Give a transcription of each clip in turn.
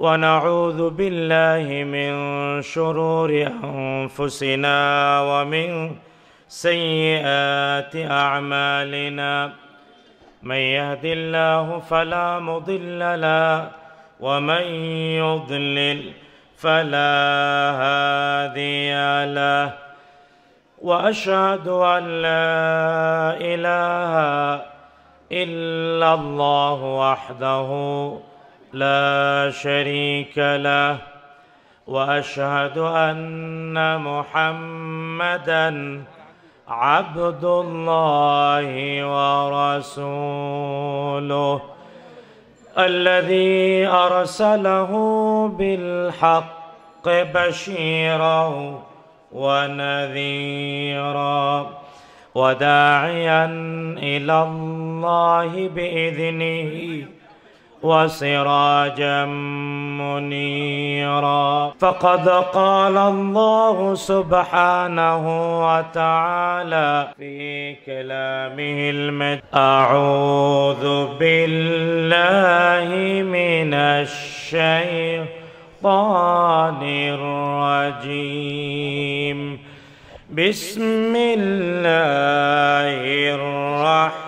ونعوذ بالله من شرور انفسنا ومن سيئات اعمالنا من يهد الله فلا مضل له ومن يضلل فلا هادي له واشهد ان لا اله الا الله وحده لا شريك له واشهد ان محمدا عبد الله ورسوله الذي ارسله بالحق بشيرا ونذيرا وداعيا الى الله باذنه وسراجا منيرا فقد قال الله سبحانه وتعالى في كلامه المجيد أعوذ بالله من الشيطان الرجيم بسم الله الرحمن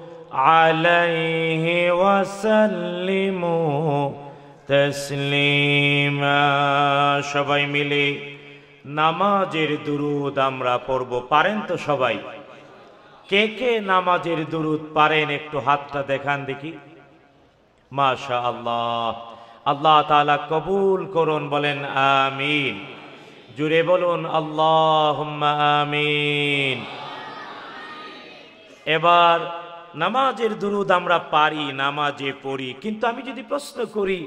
আলাইহি ওয়াসাল্লিমু তাসলিমা সবাই মিলে নামাজের দুরুদ আমরা পড়ব পারেন তো সবাই কে কে নামাজের দুরুদ পারেন একটু হাতটা দেখান দেখি মাশা আল্লাহ আল্লাহ তালা কবুল করুন বলেন আমিন জুড়ে বলুন আল্লাহ আমিন এবার নামাজের দুরুদ আমরা পারি নামাজে পড়ি কিন্তু আমি যদি প্রশ্ন করি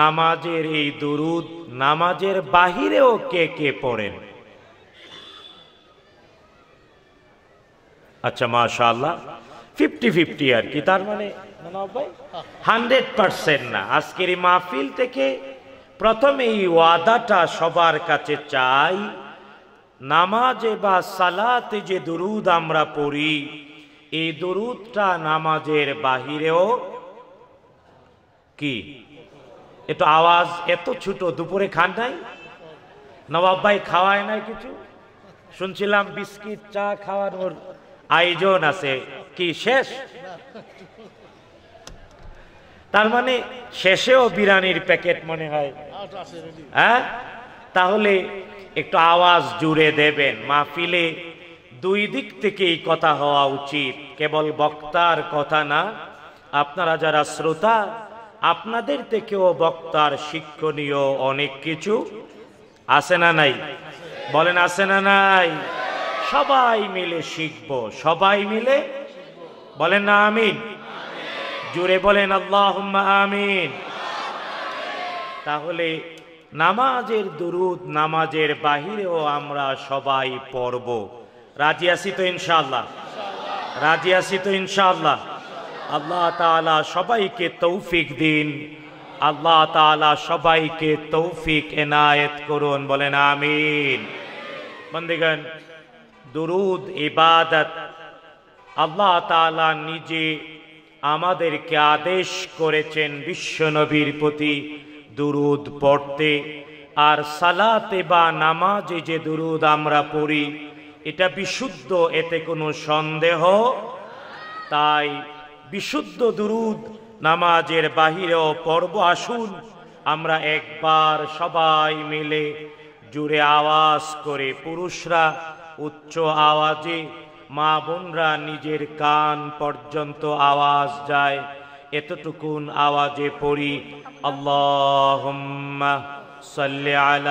নামাজের এই দুরুদ নামাজের বাহিরেও কে কে পড়েন আচ্ছা আল্লাহ ফিফটি ফিফটি আর কি তার মানে হান্ড্রেড পার্সেন্ট না আজকের এই মাহফিল থেকে প্রথমে এই ওয়াদাটা সবার কাছে চাই নামাজে বা সালাতে যে দুরুদ আমরা পড়ি এই দরুদটা নামাজের বাহিরেও কি এত আওয়াজ এত ছোট দুপুরে খান নাই নবাব ভাই খাওয়ায় নাই কিছু শুনছিলাম বিস্কিট চা খাওয়ানোর আয়োজন আছে কি শেষ তার মানে শেষেও বিরানির প্যাকেট মনে হয় হ্যাঁ তাহলে একটু আওয়াজ জুড়ে দেবেন মাহফিলে দুই দিক থেকেই কথা হওয়া উচিত কেবল বক্তার কথা না আপনারা যারা শ্রোতা আপনাদের থেকেও বক্তার শিক্ষণীয় অনেক কিছু আছে না নাই বলেন আছে না নাই সবাই মিলে শিখব সবাই মিলে বলেন না আমিন জুড়ে বলেন আল্লাহ আমিন তাহলে নামাজের দুরুদ নামাজের বাহিরেও আমরা সবাই পড়ব রাজি আসি তো ইনশাল্লাহ রাজি আসি তো ইনশাল্লাহ আল্লাহ তালা সবাইকে তৌফিক দিন আল্লাহ তালা সবাইকে তৌফিক এনায়েত করুন বলেন আমিন বন্দিগণ দুরুদ ইবাদত আল্লাহ তালা নিজে আমাদেরকে আদেশ করেছেন বিশ্বনবীর প্রতি দুরুদ পড়তে আর সালাতে বা নামাজে যে দুরুদ আমরা পড়ি এটা বিশুদ্ধ এতে কোনো সন্দেহ তাই বিশুদ্ধ দুরুদ নামাজের বাহিরেও পর্ব আসুন আমরা একবার সবাই মিলে জুড়ে আওয়াজ করে পুরুষরা উচ্চ আওয়াজে মা বোনরা নিজের কান পর্যন্ত আওয়াজ যায় এতটুকুন আওয়াজে পড়ি আল্লাহ সাল্লাহ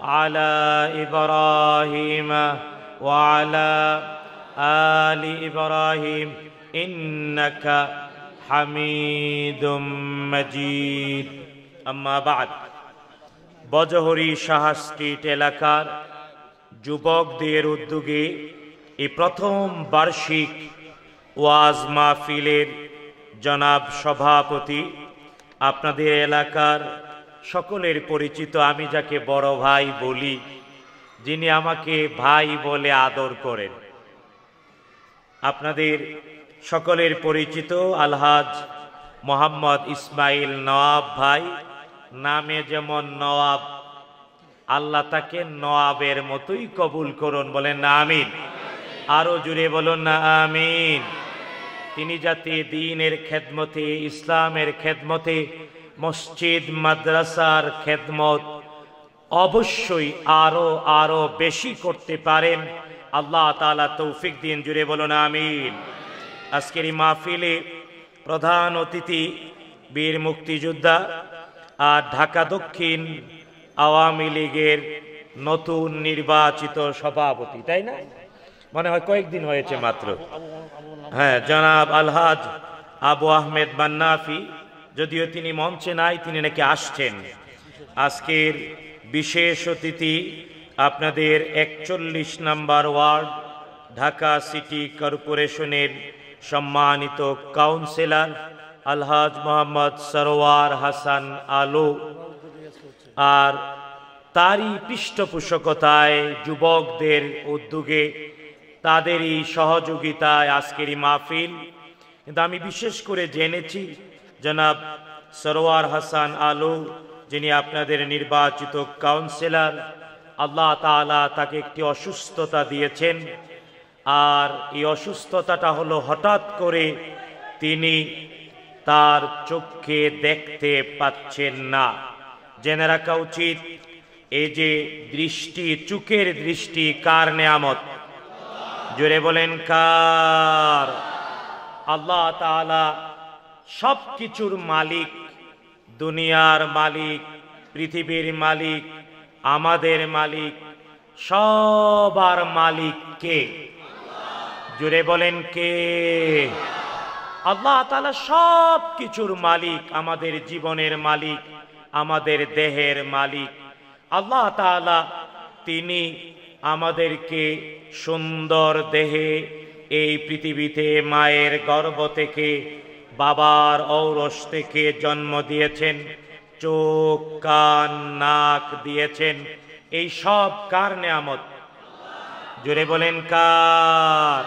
على إبراهيم وعلى آل إبراهيم إنك حميد مجيد أما بعد বজহরি সাহা স্ট্রিট এলাকার যুবকদের উদ্যোগে এই প্রথম বার্ষিক ওয়াজ মাহফিলের জনাব সভাপতি আপনাদের এলাকার সকলের পরিচিত আমি যাকে বড় ভাই বলি যিনি আমাকে ভাই বলে আদর করেন আপনাদের সকলের পরিচিত আলহাজ মোহাম্মদ ইসমাইল নওয়াব ভাই নামে যেমন নওয়াব আল্লাহ তাকে নওয়াবের মতোই কবুল করুন বলেন না আমিন আরো জুড়ে বলুন না আমিন তিনি যাতে দিনের খেদমতে ইসলামের খেদমতে মসজিদ মাদ্রাসার খেদমত অবশ্যই আরো আরো বেশি করতে পারেন আল্লাহ তালা তৌফিক দিন জুড়ে বলুন আমিন আজকের এই মাহফিলে প্রধান অতিথি বীর মুক্তিযোদ্ধা আর ঢাকা দক্ষিণ আওয়ামী লীগের নতুন নির্বাচিত সভাপতি তাই না মনে হয় কয়েকদিন হয়েছে মাত্র হ্যাঁ জনাব আলহাজ আবু আহমেদ মান্নাফি যদিও তিনি মঞ্চে নাই তিনি নাকি আসছেন আজকের বিশেষ অতিথি আপনাদের একচল্লিশ নাম্বার ওয়ার্ড ঢাকা সিটি কর্পোরেশনের সম্মানিত কাউন্সিলর আলহাজ মোহাম্মদ সরোয়ার হাসান আলো আর তারই পৃষ্ঠপোষকতায় যুবকদের উদ্যোগে তাদেরই সহযোগিতায় আজকেরই মাহফিল কিন্তু আমি বিশেষ করে জেনেছি জনাব সরোয়ার হাসান আলু যিনি আপনাদের নির্বাচিত কাউন্সিলর আল্লাহ তালা তাকে একটি অসুস্থতা দিয়েছেন আর এই অসুস্থতাটা হলো হঠাৎ করে তিনি তার চোখে দেখতে পাচ্ছেন না জেনে রাখা উচিত এই যে দৃষ্টি চুকের দৃষ্টি কার নেয়ামত জোরে বলেন কার আল্লাহ তালা সব কিছুর মালিক দুনিয়ার মালিক পৃথিবীর মালিক আমাদের মালিক সবার মালিক কে জুড়ে বলেন কে আল্লাহ তালা সব কিছুর মালিক আমাদের জীবনের মালিক আমাদের দেহের মালিক আল্লাহ তালা তিনি আমাদেরকে সুন্দর দেহে এই পৃথিবীতে মায়ের গর্ব থেকে বাবার ঔরস থেকে জন্ম দিয়েছেন চোখ কান নাক দিয়েছেন এই সব কার নেয়ামত জুড়ে বলেন কার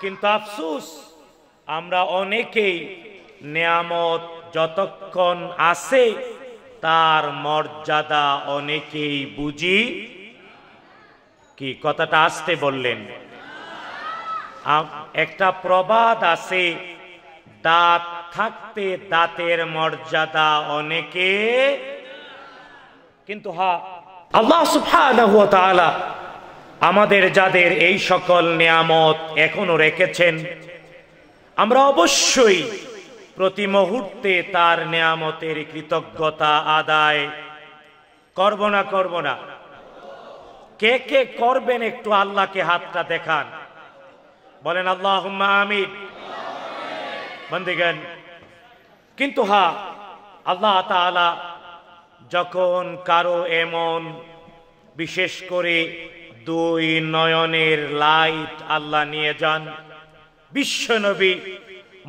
কিন্তু আফসুস আমরা অনেকেই নেয়ামত যতক্ষণ আছে তার মর্যাদা অনেকেই বুঝি কি কথাটা আসতে বললেন একটা প্রবাদ আছে দাঁত থাকতে দাঁতের মর্যাদা অনেকে কিন্তু হা আল্লাহ সুফানা আমাদের যাদের এই সকল নিয়ামত এখনো রেখেছেন আমরা অবশ্যই প্রতি মুহূর্তে তার নিয়ামতের কৃতজ্ঞতা আদায় করব না করব না কে কে করবেন একটু আল্লাহকে হাতটা দেখান বলেন আল্লাহ আমিন বন্দিগণ কিন্তু হা আল্লাহ তালা যখন কারো এমন বিশেষ করে দুই নয়নের লাইট আল্লাহ নিয়ে যান বিশ্বনবী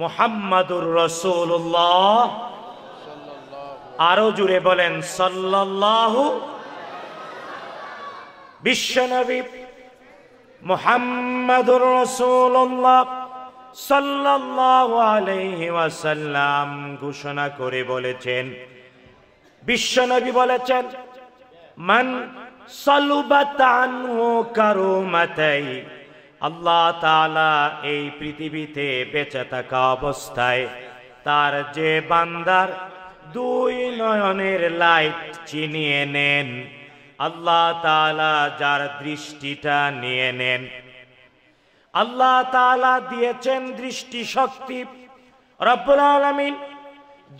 মোহাম্মদুর রসুল্লাহ আরো জুড়ে বলেন সাল্লাহু বিশ্বনবী মোহাম্মদুর রসুল্লাহ সাল্লাম ঘোষণা করে বলেছেন বিশ্বনবী বলেছেন মান মাথায় আল্লাহ তালা এই পৃথিবীতে বেঁচে থাকা অবস্থায় তার যে বান্দার দুই নয়নের লাইট চিনিয়ে নেন আল্লাহ তালা যার দৃষ্টিটা নিয়ে নেন আল্লাহ তালা দিয়েছেন দৃষ্টি শক্তি রব্বুল আলমিন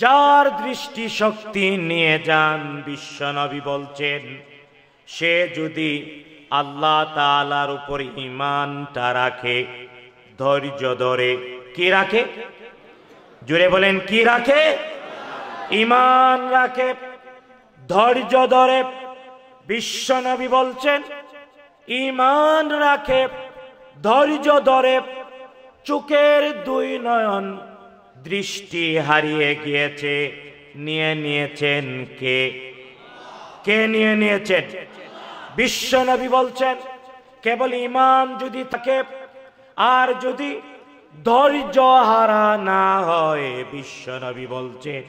যার দৃষ্টি শক্তি নিয়ে যান বিশ্বনবী বলছেন সে যদি আল্লাহ তালার উপর ইমানটা রাখে ধৈর্য ধরে কি রাখে জুড়ে বলেন কি রাখে ইমান রাখে ধৈর্য ধরে বিশ্বনবী বলছেন ইমান রাখে ধৈর্য ধরে চোখের দুই নয়ন দৃষ্টি হারিয়ে গিয়েছে নিয়ে নিয়েছেন কে কে নিয়ে নিয়েছেন বিশ্ব নবী বলছেন কেবল ইমান যদি থাকে আর যদি ধৈর্য হারা না হয় বিশ্ব নবী বলছেন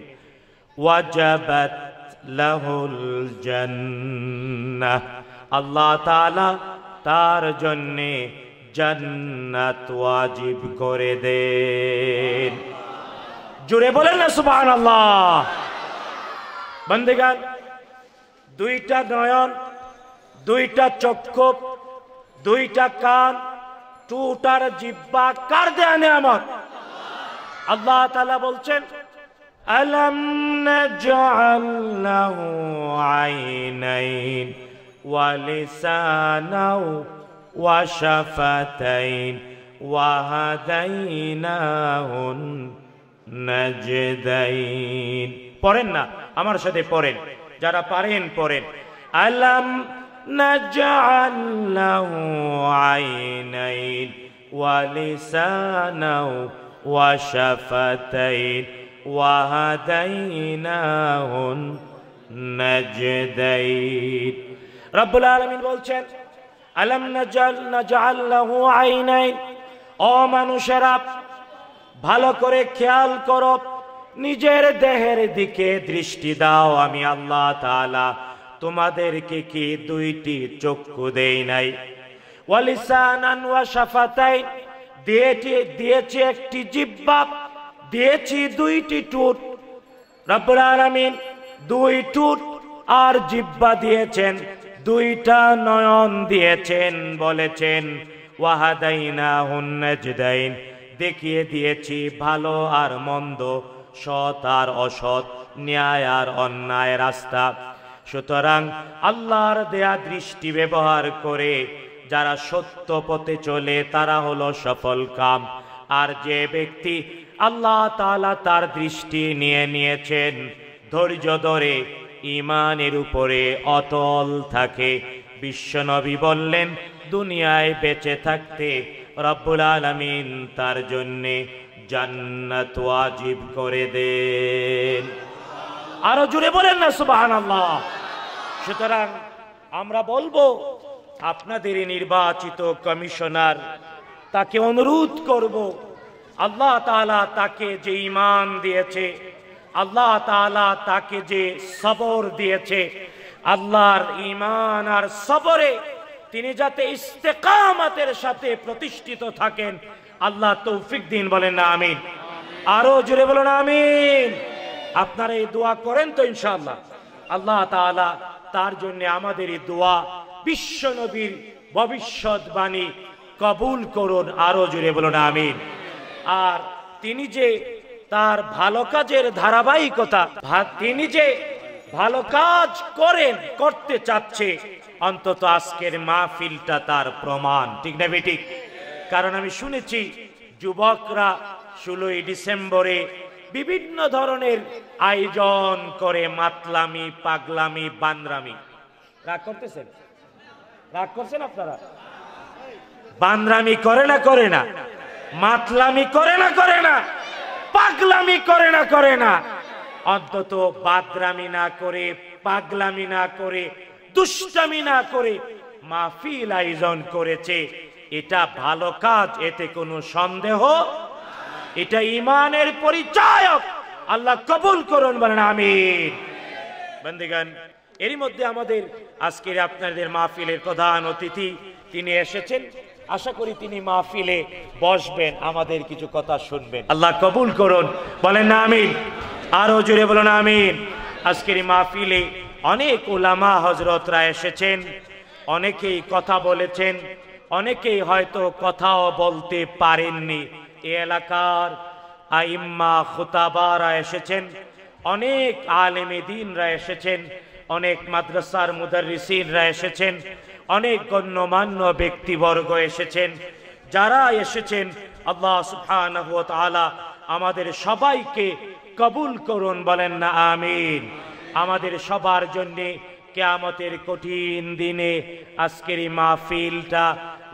লাহুল আল্লাহ তাআলা তার জন্যে জান্নাত ওয়াজিব করে দেন জুড়ে বলেন না সুবাহান আল্লাহ বন্দেগান দুইটা নয়ন দুইটা চক্ষু দুইটা কান টুটার জিব্বা কার দেয়া নেয়ামত আল্লাহ তালা বলছেন ألم نجعل له عينين ولسانا وشفتين وهديناه نجدين পড়েন না আমার সাথে পড়েন যারা পারেন পড়েন আলাম نجعل له عينين ولسانا وشفتين وهديناه النجدين رب العالمين বলছেন আলম নজাল আইনাই অমানুষেরা ভালো করে খেয়াল করো নিজের দেহের দিকে দৃষ্টি দাও আমি আল্লাহ তাআলা তোমাদেরকে কি দুইটি চক্ষু দেই নাই ওয়ালিসানান ওয়া শাফাতাইন দিয়েছি দিয়েছি একটি জিব্বা দিয়েছি দুইটি টুট রব্বুল আলামিন দুই টুট আর জিব্বা দিয়েছেন দুইটা নয়ন দিয়েছেন বলেছেন ওয়াহাদাইনা হুন্নজদাইন দেখিয়ে দিয়েছি ভালো আর মন্দ সৎ আর অসৎ ন্যায় আর অন্যায় রাস্তা সুতরাং আল্লাহর দেয়া দৃষ্টি ব্যবহার করে যারা সত্য পথে চলে তারা হলো সফল কাম আর যে ব্যক্তি আল্লাহ তালা তার দৃষ্টি নিয়ে নিয়েছেন ধৈর্য ধরে ইমানের উপরে অতল থাকে বিশ্বনবী বললেন দুনিয়ায় বেঁচে থাকতে রব্বুল আলমিন তার জন্যে জান্নাত ওয়াজিব করে দেন আরো জুড়ে বলেন না সুবাহান আল্লাহ সুতরাং আমরা বলবো আপনাদের নির্বাচিত কমিশনার তাকে অনুরোধ করব আল্লাহ তাকে যে ইমান দিয়েছে আল্লাহ তালা তাকে যে সবর দিয়েছে আল্লাহর ইমান আর সবরে তিনি যাতে ইস্তেকামাতের সাথে প্রতিষ্ঠিত থাকেন আল্লাহ তৌফিক দিন বলেন না আমিন আরো জুড়ে বলেন আমিন আপনারা এই দোয়া করেন তো ইনশাল্লাহ আল্লাহ তালা তার জন্য আমাদের এই দোয়া বিশ্ব নবীর বাণী কবুল করুন আরো জুড়ে বলুন আমিন আর তিনি যে তার ভালো কাজের ধারাবাহিকতা তিনি যে ভালো কাজ করেন করতে চাচ্ছে অন্তত আজকের মাহফিলটা তার প্রমাণ ঠিক না বেটি কারণ আমি শুনেছি যুবকরা ষোলোই ডিসেম্বরে বিভিন্ন ধরনের আয়োজন করে মাতলামি পাগলামি বানরামি রাগ করতেছেন রাগ করছেন আপনারা বানরামি করে না করে না মাতলামি করে না করে না পাগলামি করে না করে না অন্তত বাদরামি না করে পাগলামি না করে দুষ্টামি না করে মাহফিল আয়োজন করেছে এটা ভালো কাজ এতে কোনো সন্দেহ এটা ইমানের পরিচয়ক আল্লাহ কবুল করুন বলেন আমিন বন্দিগান এরই মধ্যে আমাদের আজকের আপনাদের মাহফিলের প্রধান অতিথি তিনি এসেছেন আশা করি তিনি মাহফিলে বসবেন আমাদের কিছু কথা শুনবেন আল্লাহ কবুল করুন বলেন না আমিন আরো জুড়ে বলুন আমিন আজকের মাহফিলে অনেক ওলামা হজরতরা এসেছেন অনেকেই কথা বলেছেন অনেকেই হয়তো কথাও বলতে পারেননি এ এলাকার আইম্মা খুতাবারা এসেছেন অনেক আলেমে দিনরা এসেছেন অনেক মাদ্রাসার মুদারিসিনরা এসেছেন অনেক গণ্যমান্য ব্যক্তিবর্গ এসেছেন যারা এসেছেন আল্লাহ সুবহানাহু ওয়া আমাদের সবাইকে কবুল করুন বলেন না আমিন আমাদের সবার জন্যে কেয়ামতের কঠিন দিনে আজকের মাহফিলটা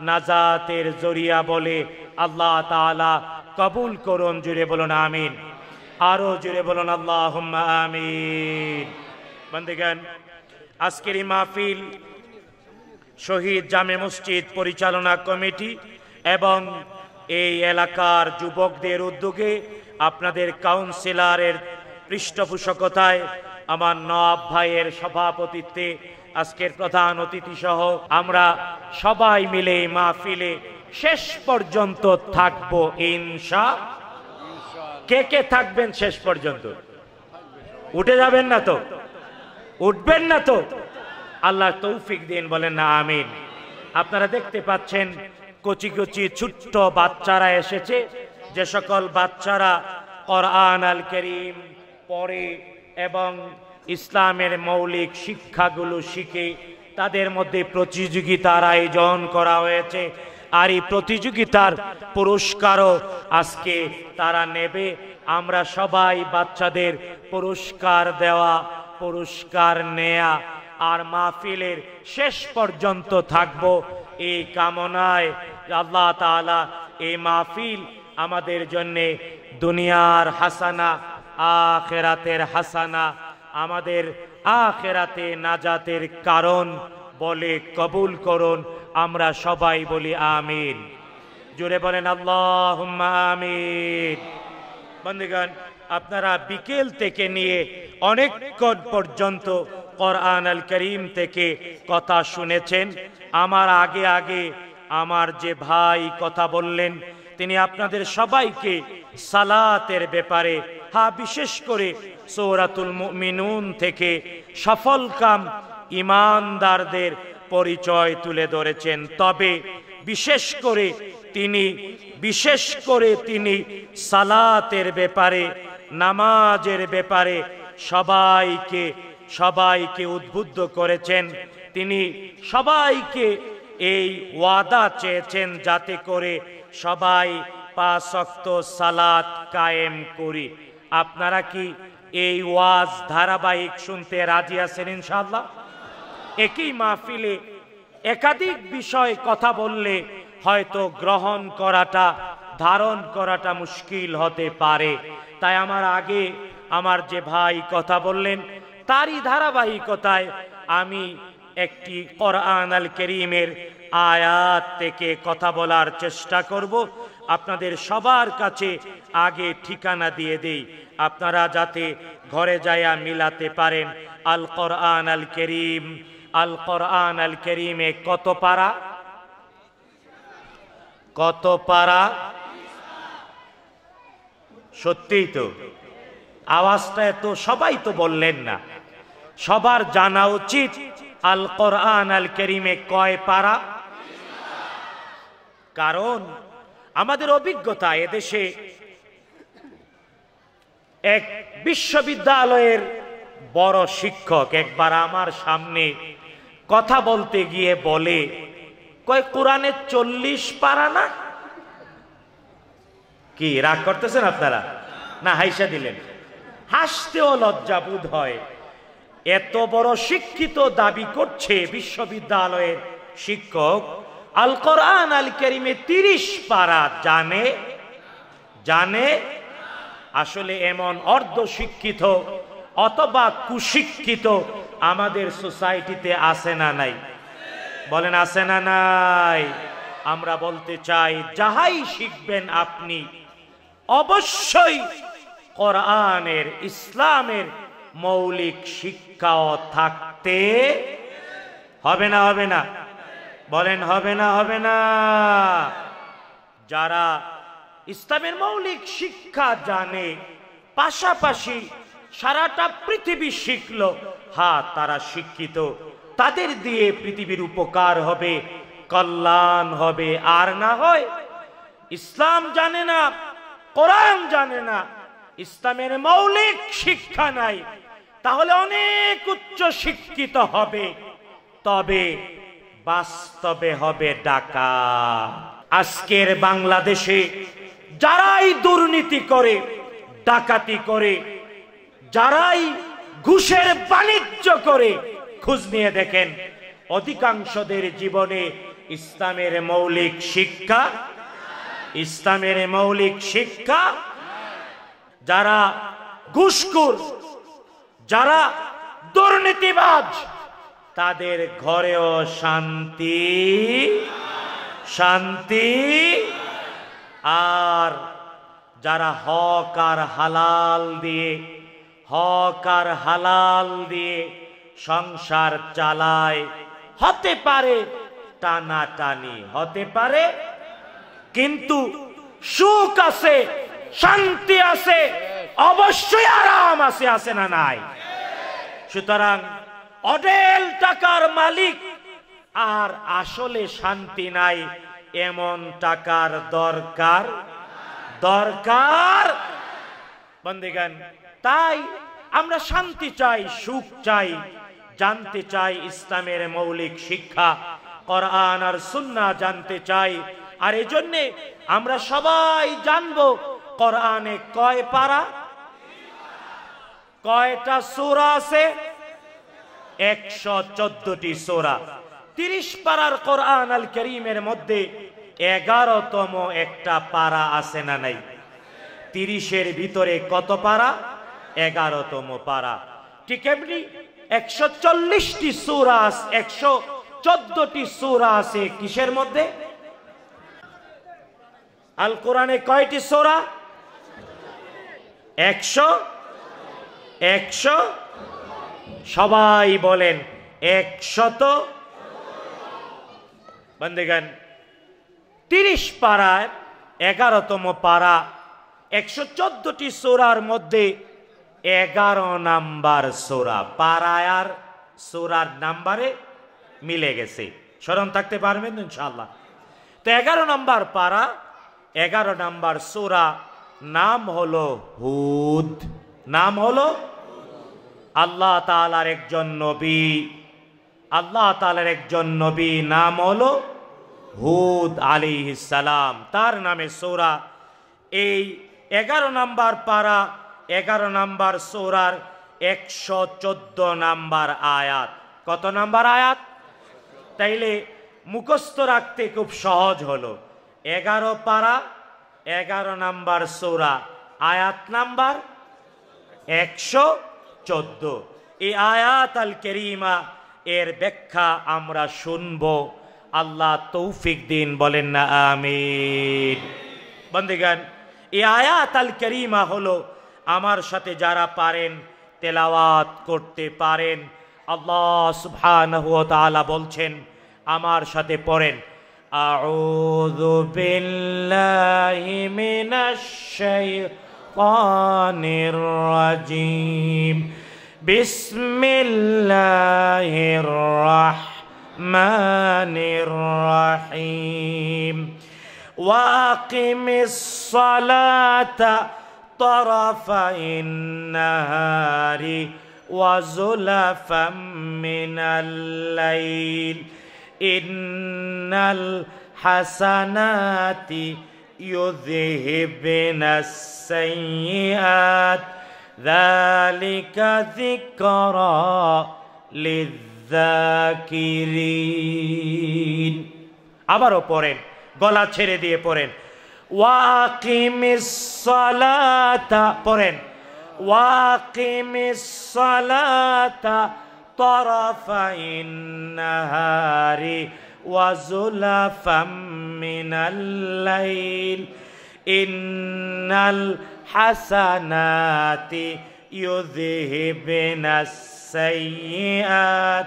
নাজাতের জরিয়া বলে আল্লাহ তাআলা কবুল করুন জুড়ে বলুন আমিন আরো জুড়ে বলুন আল্লাহ আমিন বন্দেগান আজকের মাহফিল শহীদ জামে মসজিদ পরিচালনা কমিটি এবং এই এলাকার যুবকদের উদ্যোগে আপনাদের কাউন্সিলরের পৃষ্ঠপোষকতায় আমার নব ভাইয়ের সভাপতিত্বে আজকের প্রধান অতিথি সহ আমরা সবাই মিলে মাহফিলে শেষ পর্যন্ত থাকব ইনসা কে কে থাকবেন শেষ পর্যন্ত উঠে যাবেন না তো উঠবেন না তো আল্লাহ তৌফিক দিন বলেন না আমিন আপনারা দেখতে পাচ্ছেন কচি কচি ছোট্ট বাচ্চারা এসেছে যে সকল বাচ্চারা কোরআন আল করিম পড়ে এবং ইসলামের মৌলিক শিক্ষাগুলো শিখে তাদের মধ্যে প্রতিযোগিতার আয়োজন করা হয়েছে আর এই প্রতিযোগিতার পুরস্কারও আজকে তারা নেবে আমরা সবাই বাচ্চাদের পুরস্কার দেওয়া পুরস্কার নেয়া আর মাহফিলের শেষ পর্যন্ত থাকব এই কামনায় আল্লাহ তালা এই মাহফিল আমাদের জন্যে দুনিয়ার হাসানা আখেরাতের হাসানা আমাদের আখেরাতে নাজাতের কারণ বলে কবুল করুন আমরা সবাই বলি আমিন জুড়ে বলেন আল্লাহ আমিন বন্ধুগণ আপনারা বিকেল থেকে নিয়ে অনেকক্ষণ পর্যন্ত কোরআন আল করিম থেকে কথা শুনেছেন আমার আগে আগে আমার যে ভাই কথা বললেন তিনি আপনাদের সবাইকে সালাতের ব্যাপারে হা বিশেষ করে সৌরাতুল মিনুন থেকে সফল কাম ইমানদারদের পরিচয় তুলে ধরেছেন তবে বিশেষ করে তিনি বিশেষ করে তিনি সালাতের ব্যাপারে নামাজের ব্যাপারে সবাইকে সবাইকে উদ্বুদ্ধ করেছেন তিনি সবাইকে এই ওয়াদা চেয়েছেন যাতে করে সবাই পাশক্ত সালাত কায়েম করি আপনারা কি এই ওয়াজ ধারাবাহিক শুনতে রাজি আছেন ইনশাল্লাহ একই মাহফিলে একাধিক বিষয় কথা বললে হয়তো গ্রহণ করাটা ধারণ করাটা মুশকিল হতে পারে তাই আমার আগে আমার যে ভাই কথা বললেন তারই ধারাবাহিকতায় আমি একটি কোরআন আল করিমের আয়াত থেকে কথা বলার চেষ্টা করব আপনাদের সবার কাছে আগে ঠিকানা দিয়ে দেই আপনারা যাতে ঘরে যায়া মিলাতে পারেন আল কোরআন আল করিম আল কোরআন আল করিমে কত পারা কত পারা সত্যিই তো আওয়াজটা এত সবাই তো বললেন না সবার জানা উচিত আল কোরআন আল করিমে কয় পারা কারণ আমাদের অভিজ্ঞতা এদেশে এক বিশ্ববিদ্যালয়ের বড় শিক্ষক একবার আমার সামনে কথা বলতে গিয়ে বলে কয় কোরআনে চল্লিশ পারা না কি রাগ করতেছেন আপনারা না হাইসা দিলেন হাসতেও লজ্জাবোধ হয় এত বড় শিক্ষিত দাবি করছে বিশ্ববিদ্যালয়ের শিক্ষক আল কোরআন আল কেরিমে তিরিশ পারা জানে জানে আসলে এমন অর্ধ শিক্ষিত অথবা কুশিক্ষিত আমাদের সোসাইটিতে আসে না নাই বলেন আসে না নাই আমরা বলতে চাই যাহাই শিখবেন আপনি অবশ্যই কোরআনের ইসলামের মৌলিক শিক্ষা শিক্ষাও থাকতে হবে না হবে না বলেন হবে না হবে না যারা ইসলামের মৌলিক শিক্ষা জানে পাশাপাশি সারাটা পৃথিবী শিখল হা তারা শিক্ষিত তাদের দিয়ে পৃথিবীর উপকার হবে কল্যাণ হবে আর না হয় ইসলাম জানে না কোরআন জানে না ইসলামের মৌলিক শিক্ষা নাই তাহলে অনেক উচ্চ শিক্ষিত হবে তবে বাস্তবে হবে ডাকা আজকের বাংলাদেশে যারাই দুর্নীতি করে ডাকাতি করে যারাই ঘুষের বাণিজ্য করে খুঁজ নিয়ে দেখেন অধিকাংশদের জীবনে ইসলামের মৌলিক শিক্ষা ইসলামের মৌলিক শিক্ষা যারা ঘুষখোর যারা দুর্নীতিবাজ তাদের ঘরেও শান্তি শান্তি আর যারা হক আর হালাল দিয়ে হক আর হালাল দিয়ে সংসার চালায় হতে পারে টানাটানি হতে পারে কিন্তু সুখ আছে শান্তি আছে অবশ্যই আরাম আছে আছে না নাই সুতরাং অডেল টাকার মালিক আর আসলে শান্তি নাই এমন টাকার দরকার দরকার বন্দিগান তাই আমরা শান্তি চাই সুখ চাই জানতে চাই ইসলামের মৌলিক শিক্ষা কোরআন আর সুন্না জানতে চাই আর এজন্যে আমরা সবাই জানবো কোরআনে কয় পারা কয়টা সোরা আছে একশো চোদ্দটি সোরা তিরিশ পাড়ার কোরআন আল করিমের মধ্যে এগারোতম একটা পাড়া আছে না নাই তিরিশের ভিতরে কত পাড়া এগারোতম পাড়া ঠিক এমনি একশো চল্লিশটি সুরা একশো চোদ্দটি সুরা আছে কিসের মধ্যে আল কোরআনে কয়টি সোরা একশো একশো সবাই বলেন একশত বন্দেগান তিরিশ পাড়ায় এগারোতম পাড়া একশো চোদ্দটি সোরার মধ্যে এগারো নাম্বার সোরা পাড়ায় আর সোরার নাম্বারে মিলে গেছে স্মরণ থাকতে পারবেন ইনশাল্লাহ তো এগারো নাম্বার পাড়া এগারো নাম্বার সোরা নাম হলো হুদ নাম হলো আল্লাহ তালার একজন নবী আল্লাহ তালার একজন নবী নাম হলো হুদ আলী সালাম তার নামে সৌরা এই এগারো নাম্বার পাড়া এগারো নাম্বার সৌরার একশো চোদ্দ নাম্বার আয়াত কত নাম্বার আয়াত তাইলে মুখস্থ রাখতে খুব সহজ হলো এগারো পাড়া এগারো নাম্বার সৌরা আয়াত নাম্বার একশো চোদ্দ এ আয়াত আল কেরিমা এর ব্যাখ্যা আমরা শুনব আল্লাহ তৌফিক দিন বলেন না আমির বন্দিগান এ আয়াত আল কেরিমা হলো আমার সাথে যারা পারেন তেলাওয়াত করতে পারেন আল্লাহ সুবহানাহু ওয়া তাআলা বলছেন আমার সাথে পড়েন আউযু বিল্লাহি মিনাশ শাইতানির الشيطان الرجيم بسم الله الرحمن الرحيم واقم الصلاه طرفي النهار وزلفا من الليل ان الحسنات يذهبن السيئات ذلك ذكرى للذاكرين আবারও পড়েন গলা ছেড়ে দিয়ে পড়েন ওয়াকিমিস সালাতা পড়েন ওয়াকিমিস সালাতা তরফাইন নাহারি وزلفا من الليل إن الحسنات يذهبن السيئات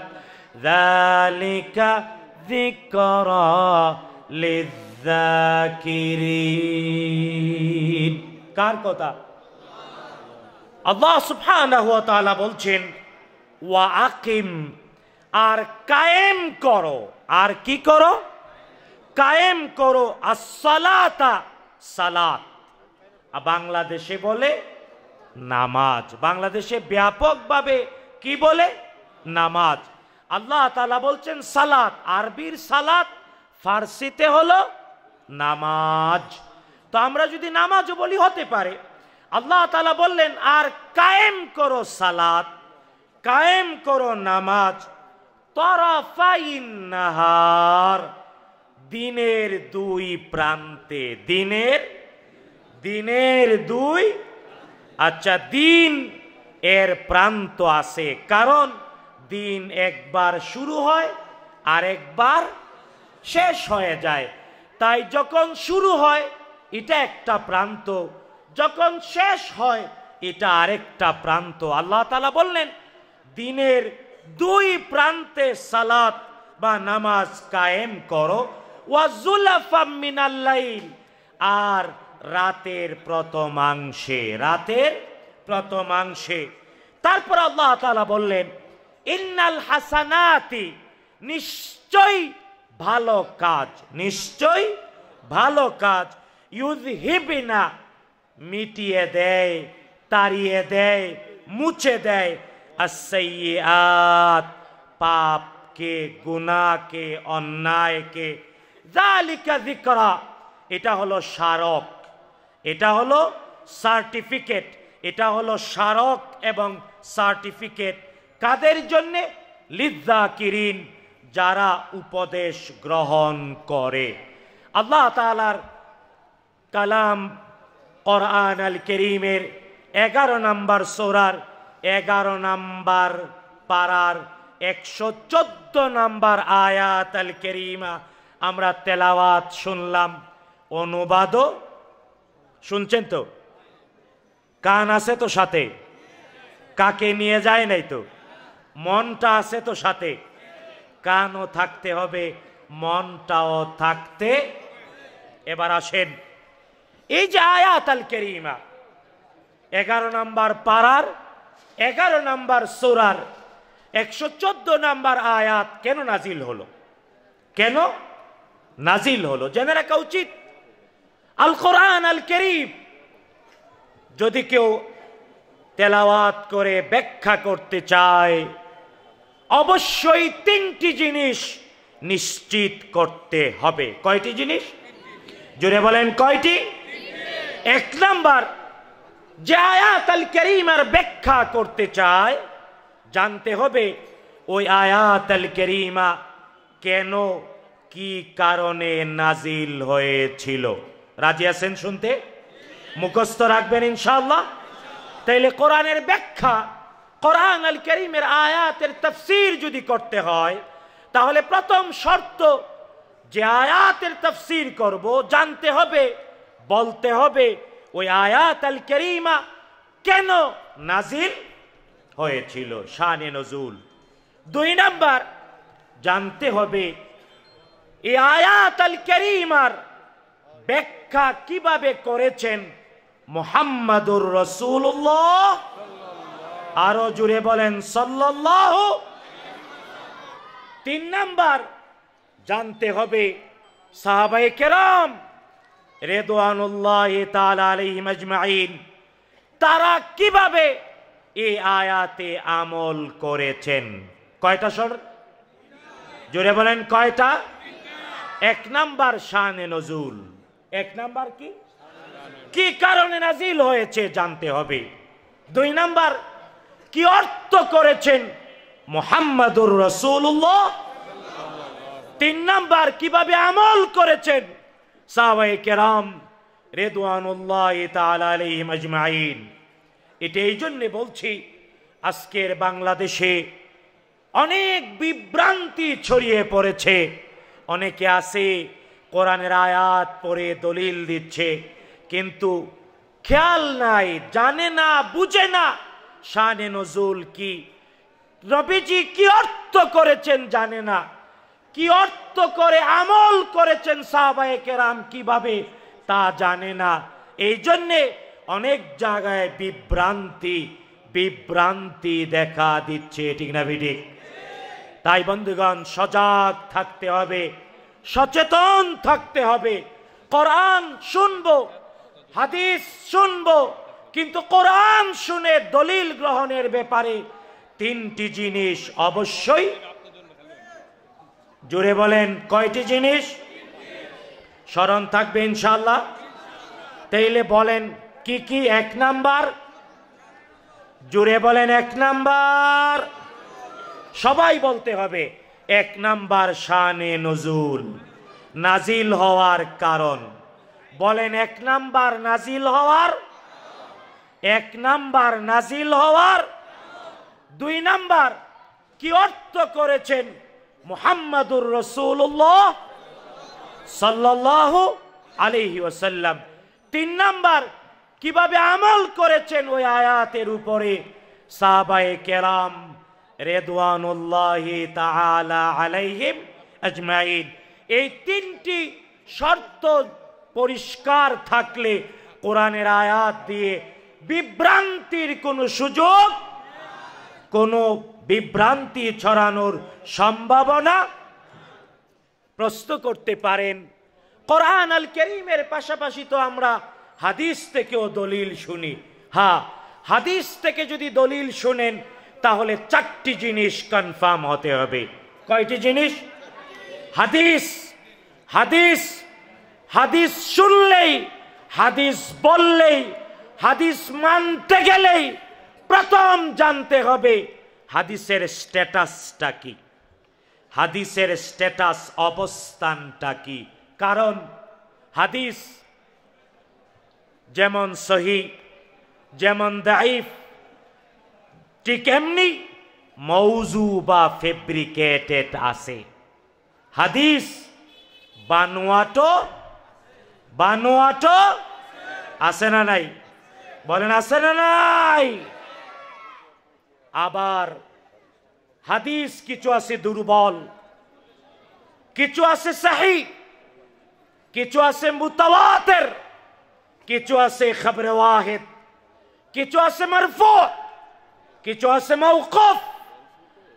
ذلك ذكرى للذاكرين كار كوتا الله سبحانه وتعالى بلچن وَأَقِمْ أَرْ قَيْمْ كَرُو আর কি করো কায়েম করো সালাত বাংলাদেশে বলে নামাজ বাংলাদেশে ব্যাপকভাবে কি বলে নামাজ আল্লাহ তালা বলছেন সালাত আরবির সালাত ফার্সিতে হলো নামাজ তো আমরা যদি নামাজও বলি হতে পারে আল্লাহ তালা বললেন আর কায়েম করো সালাত কায়েম করো নামাজ নাহার দিনের দুই প্রান্তে দিনের দিনের দুই আচ্ছা দিন এর প্রান্ত আছে কারণ দিন একবার শুরু হয় আর একবার শেষ হয়ে যায় তাই যখন শুরু হয় এটা একটা প্রান্ত যখন শেষ হয় এটা আরেকটা প্রান্ত আল্লাহ তালা বললেন দিনের দুই প্রান্তে সালাত বা নামাজ কায়েম করো মিনাল্লাইল আর রাতের প্রথমাংশে রাতের প্রথমাংশে তারপর আল্লাহ বললেন ইন্নাল হাসানাতি নিশ্চয় ভালো কাজ নিশ্চয় ভালো কাজ হিবিনা মিটিয়ে দেয় তাড়িয়ে দেয় মুছে দেয় আসয়াত কে গুণাকে অন্যায়কে জালিকা করা এটা হলো স্মারক এটা হলো সার্টিফিকেট এটা হলো স্মারক এবং সার্টিফিকেট কাদের জন্যে লিদ্দা কিরিন যারা উপদেশ গ্রহণ করে আল্লাহ তালার কালাম কোরআন আল করিমের এগারো নম্বর সোরার এগারো নাম্বার পাড়ার একশো চোদ্দ নাম্বার আয়াত আল কেরিমা আমরা তেলাওয়াত শুনলাম অনুবাদও শুনছেন তো কান আছে তো সাথে কাকে নিয়ে যায় নাই তো মনটা আছে তো সাথে কানও থাকতে হবে মনটাও থাকতে এবার আসেন এই যে আয়াত আল কেরিমা এগারো নাম্বার পাড়ার এগারো নাম্বার সোরার একশো চোদ্দ নাম্বার আয়াত কেন নাজিল হলো কেন নাজিল হলো জেনে রাখা উচিত আল কোরআন আল কেরিব যদি কেউ তেলাওয়াত করে ব্যাখ্যা করতে চায় অবশ্যই তিনটি জিনিস নিশ্চিত করতে হবে কয়টি জিনিস জুড়ে বলেন কয়টি এক নাম্বার যে আয়াত আল করিমার ব্যাখ্যা করতে চায় জানতে হবে ওই আয়াত আল করিমা কেন কি কারণে নাজিল হয়েছিল রাজি আছেন শুনতে মুখস্থ রাখবেন ইনশাল্লাহ তাইলে কোরআনের ব্যাখ্যা কোরআন আল করিমের আয়াতের তফসির যদি করতে হয় তাহলে প্রথম শর্ত যে আয়াতের তফসির করব জানতে হবে বলতে হবে ওই আয়াত আল কেরিমা কেন নাজিল হয়েছিল শানে নজুল দুই নাম্বার জানতে হবে এই আয়াত আল কেরিমার ব্যাখ্যা কিভাবে করেছেন মোহাম্মদুর রসুল্লাহ আরো জুড়ে বলেন সল্লাহ তিন নাম্বার জানতে হবে সাহাবাই কেরাম তারা কিভাবে এই আয়াতে আমল করেছেন কয়টা সর জোরে বলেন কয়টা এক নাম্বার শানে নজুল এক নাম্বার কি কি কারণে নাজিল হয়েছে জানতে হবে দুই নাম্বার কি অর্থ করেছেন মোহাম্মদুর রসুল্লাহ তিন নাম্বার কিভাবে আমল করেছেন সাহাবাই কেরাম রেদুয়ানুল্লাহ তালিম আজমাইন এটা এই জন্যে বলছি আজকের বাংলাদেশে অনেক বিভ্রান্তি ছড়িয়ে পড়েছে অনেকে আছে কোরআনের আয়াত পরে দলিল দিচ্ছে কিন্তু খেয়াল নাই জানে না বুঝে না শানে নজুল কি রবিজি কি অর্থ করেছেন জানে না কি অর্থ করে আমল করেছেন সাহবায়ে কেরাম কিভাবে তা জানে না এই জন্যে অনেক জায়গায় বিভ্রান্তি বিভ্রান্তি দেখা দিচ্ছে ঠিক না ভিডিক তাই বন্ধুগণ সজাগ থাকতে হবে সচেতন থাকতে হবে কোরআন শুনব হাদিস শুনব কিন্তু কোরআন শুনে দলিল গ্রহণের ব্যাপারে তিনটি জিনিস অবশ্যই জুড়ে বলেন কয়টি জিনিস স্মরণ থাকবে ইনশাল্লাহ তাইলে বলেন কি কি এক নাম্বার জুড়ে বলেন এক নাম্বার সবাই বলতে হবে এক নাম্বার শানে নজুল নাজিল হওয়ার কারণ বলেন এক নাম্বার নাজিল হওয়ার এক নাম্বার নাজিল হওয়ার দুই নাম্বার কি অর্থ করেছেন মোহাম্মদুর রসুল্লাহ সাল্লাহ আলিহি ওসাল্লাম তিন নাম্বার কিভাবে আমল করেছেন ওই আয়াতের উপরে সাহাবায়ে কেরাম রেদওয়ানুল্লাহি আলাইহিম এই তিনটি শর্ত পরিষ্কার থাকলে কোরআনের আয়াত দিয়ে বিভ্রান্তির কোনো সুযোগ কোনো বিভ্রান্তি ছড়ানোর সম্ভাবনা প্রস্তুত করতে পারেন কোরআন আল করিমের পাশাপাশি তো আমরা হাদিস থেকেও দলিল শুনি হ্যাঁ হাদিস থেকে যদি দলিল শুনেন তাহলে চারটি জিনিস কনফার্ম হতে হবে কয়টি জিনিস হাদিস হাদিস হাদিস শুনলেই হাদিস বললেই হাদিস মানতে গেলেই প্রথম জানতে হবে হাদিসের স্ট্যাটাসটা কি হাদিসের স্ট্যাটাস অবস্থানটা কি কারণ হাদিস যেমন সহি যেমন দাইফ ঠিক এমনি মৌজু বা ফেব্রিকেটেড আছে হাদিস বানোয়াটো বানোয়াটো আছে না নাই বলেন আছে না নাই আবার হাদিস কিছু আছে দুর্বল কিছু আছে সাহি কিছু আছে মুতাওয়াতের কিছু আছে খবরে ওয়াহিদ কিছু আছে মারফু কিছু আছে মৌকফ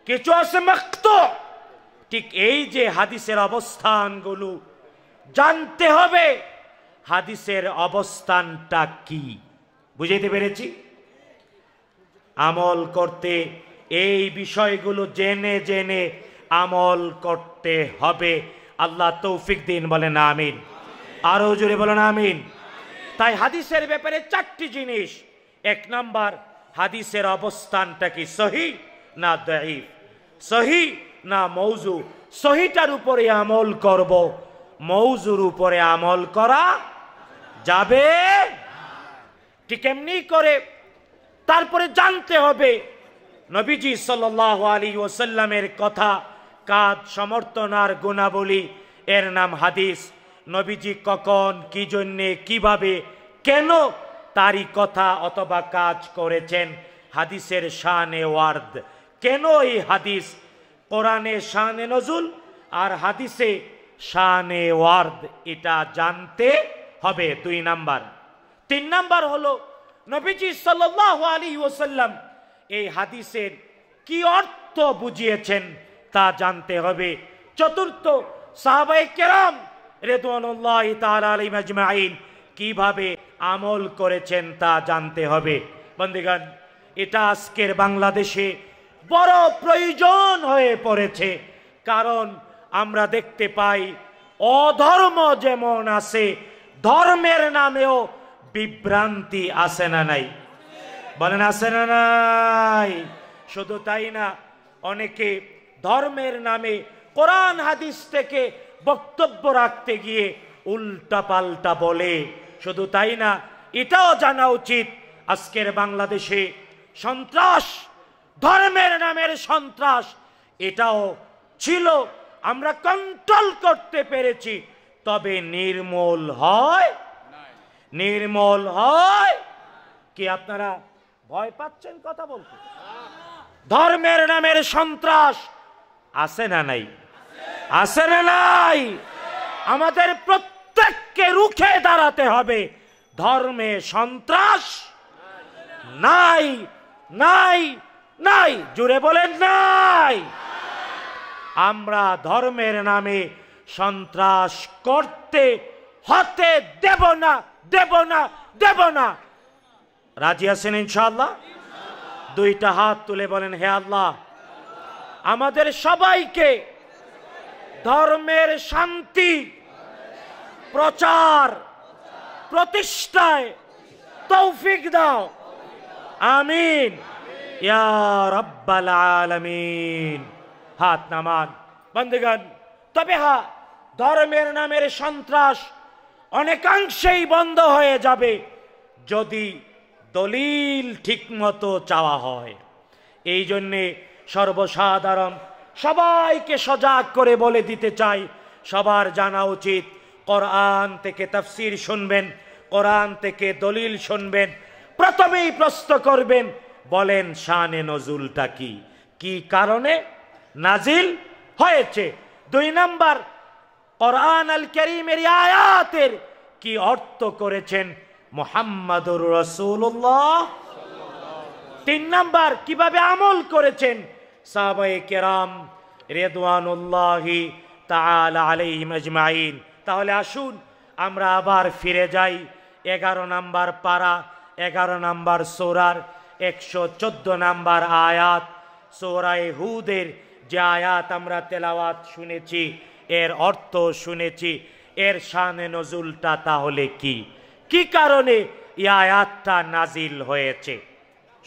কিছু আছে মক্ত ঠিক এই যে হাদিসের অবস্থানগুলো জানতে হবে হাদিসের অবস্থানটা কি বুঝাইতে পেরেছি আমল করতে এই বিষয়গুলো জেনে জেনে আমল করতে হবে আল্লাহ তৌফিক দিন বলেন আমিন আরও জুড়ে বলেন আমিন তাই হাদিসের ব্যাপারে চারটি জিনিস এক নম্বর হাদিসের অবস্থানটা কি সহি না দাইফ সহি না মৌজু সহিটার উপরে আমল করব মৌজুর উপরে আমল করা যাবে ঠিক এমনি করে তারপরে জানতে হবে নবীজি সাল্লাহ আলী ওসাল্লামের কথা কাজ সমর্থনার গুণাবলী এর নাম হাদিস নবীজি কখন কি জন্যে কিভাবে কেন তারই কথা অথবা কাজ করেছেন হাদিসের শানে ওয়ার্দ কেন এই হাদিস কোরআনে এ নজুল আর হাদিসে এ ওয়ার্দ এটা জানতে হবে দুই নাম্বার তিন নাম্বার হলো নবীজি সাল্লাহ আলী ওসাল্লাম এই হাদিসের কি অর্থ বুঝিয়েছেন তা জানতে হবে চতুর্থ সাহাবাই কেরাম রেদুয়ানুল্লাহ কিভাবে আমল করেছেন তা জানতে হবে বন্দিগান এটা আজকের বাংলাদেশে বড় প্রয়োজন হয়ে পড়েছে কারণ আমরা দেখতে পাই অধর্ম যেমন আছে ধর্মের নামেও বিভ্রান্তি আসে না নাই বলেন আসে না নাই শুধু তাই না অনেকে ধর্মের নামে কোরআন হাদিস থেকে বক্তব্য রাখতে গিয়ে উল্টা পাল্টা বলে শুধু তাই না এটাও জানা উচিত আজকের বাংলাদেশে সন্ত্রাস ধর্মের নামের সন্ত্রাস এটাও ছিল আমরা কন্ট্রোল করতে পেরেছি তবে নির্মূল হয় নির্মল হয় কি আপনারা ভয় পাচ্ছেন কথা বলতে ধর্মের নামের সন্ত্রাস আছে না নাই আছে না নাই আমাদের প্রত্যেককে রুখে দাঁড়াতে হবে ধর্মে সন্ত্রাস নাই নাই নাই জুড়ে বলেন নাই আমরা ধর্মের নামে সন্ত্রাস করতে হতে দেব না দেব না দেব না রাজি আছেন ইনশাআল্লাহ দুইটা হাত তুলে বলেন হে আল্লাহ আমাদের সবাইকে ধর্মের শান্তি প্রচার প্রতিষ্ঠায় তৌফিক দাও আমিন ইয়া রব্বাল আলামিন হাত নামান বন্ধুগণ তবে হা ধর্মের নামের সন্ত্রাস অনেকাংশেই বন্ধ হয়ে যাবে যদি দলিল ঠিকমতো চাওয়া হয় এই জন্যে সর্বসাধারণ সবাইকে সজাগ করে বলে দিতে চাই সবার জানা উচিত কোরআন থেকে তাফসির শুনবেন কোরআন থেকে দলিল শুনবেন প্রথমেই প্রশ্ন করবেন বলেন শানে নজুলটা কি কি কারণে নাজিল হয়েছে দুই নাম্বার কোরআন আল করিমের আয়াতের কি অর্থ করেছেন মোহাম্মদুর রসুল্লাহ তিন নাম্বার কিভাবে আমল করেছেন সাহাবায়ে কেরাম রেদওয়ানুল্লাহি তাআলা আলাইহিম আজমাইন তাহলে আসুন আমরা আবার ফিরে যাই এগারো নাম্বার পারা এগারো নাম্বার সোরার একশো চোদ্দ নাম্বার আয়াত সোরায় হুদের যে আয়াত আমরা তেলাওয়াত শুনেছি এর অর্থ শুনেছি এর সানে নজুলটা তাহলে কি কি কারণে আয়াতটা নাজিল হয়েছে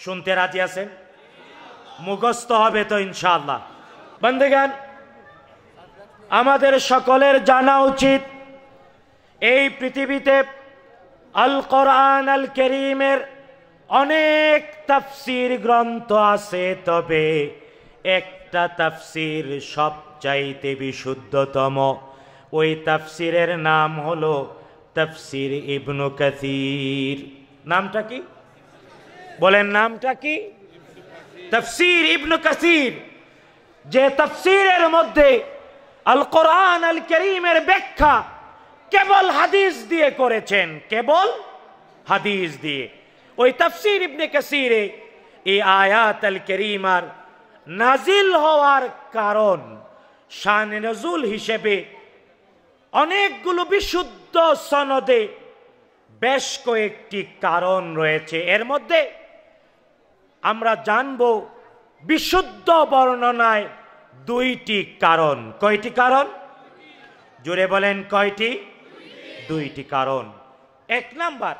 শুনতে রাজি আছেন মুখস্থ হবে তো ইনশাল্লাহ বন্ধুগান আমাদের সকলের জানা উচিত এই পৃথিবীতে আল কোরআন আল করিমের অনেক তাফসির গ্রন্থ আছে তবে এক একটা তাফসির সবচাইতে বিশুদ্ধতম ওই তাফসিরের নাম হলো তফসির ইবনু কাসির নামটা কি বলেন নামটা কি তফসির ইবনু কাসির যে তফসিরের মধ্যে আল কোরআন আল করিমের ব্যাখ্যা কেবল হাদিস দিয়ে করেছেন কেবল হাদিস দিয়ে ওই তফসির ইবনে কাসিরে এই আয়াত আল করিমার নাজিল হওয়ার কারণ শাহ নজুল হিসেবে অনেকগুলো বিশুদ্ধ সনদে বেশ কয়েকটি কারণ রয়েছে এর মধ্যে আমরা জানব বিশুদ্ধ বর্ণনায় দুইটি কারণ কয়টি কারণ জুড়ে বলেন কয়টি দুইটি কারণ এক নাম্বার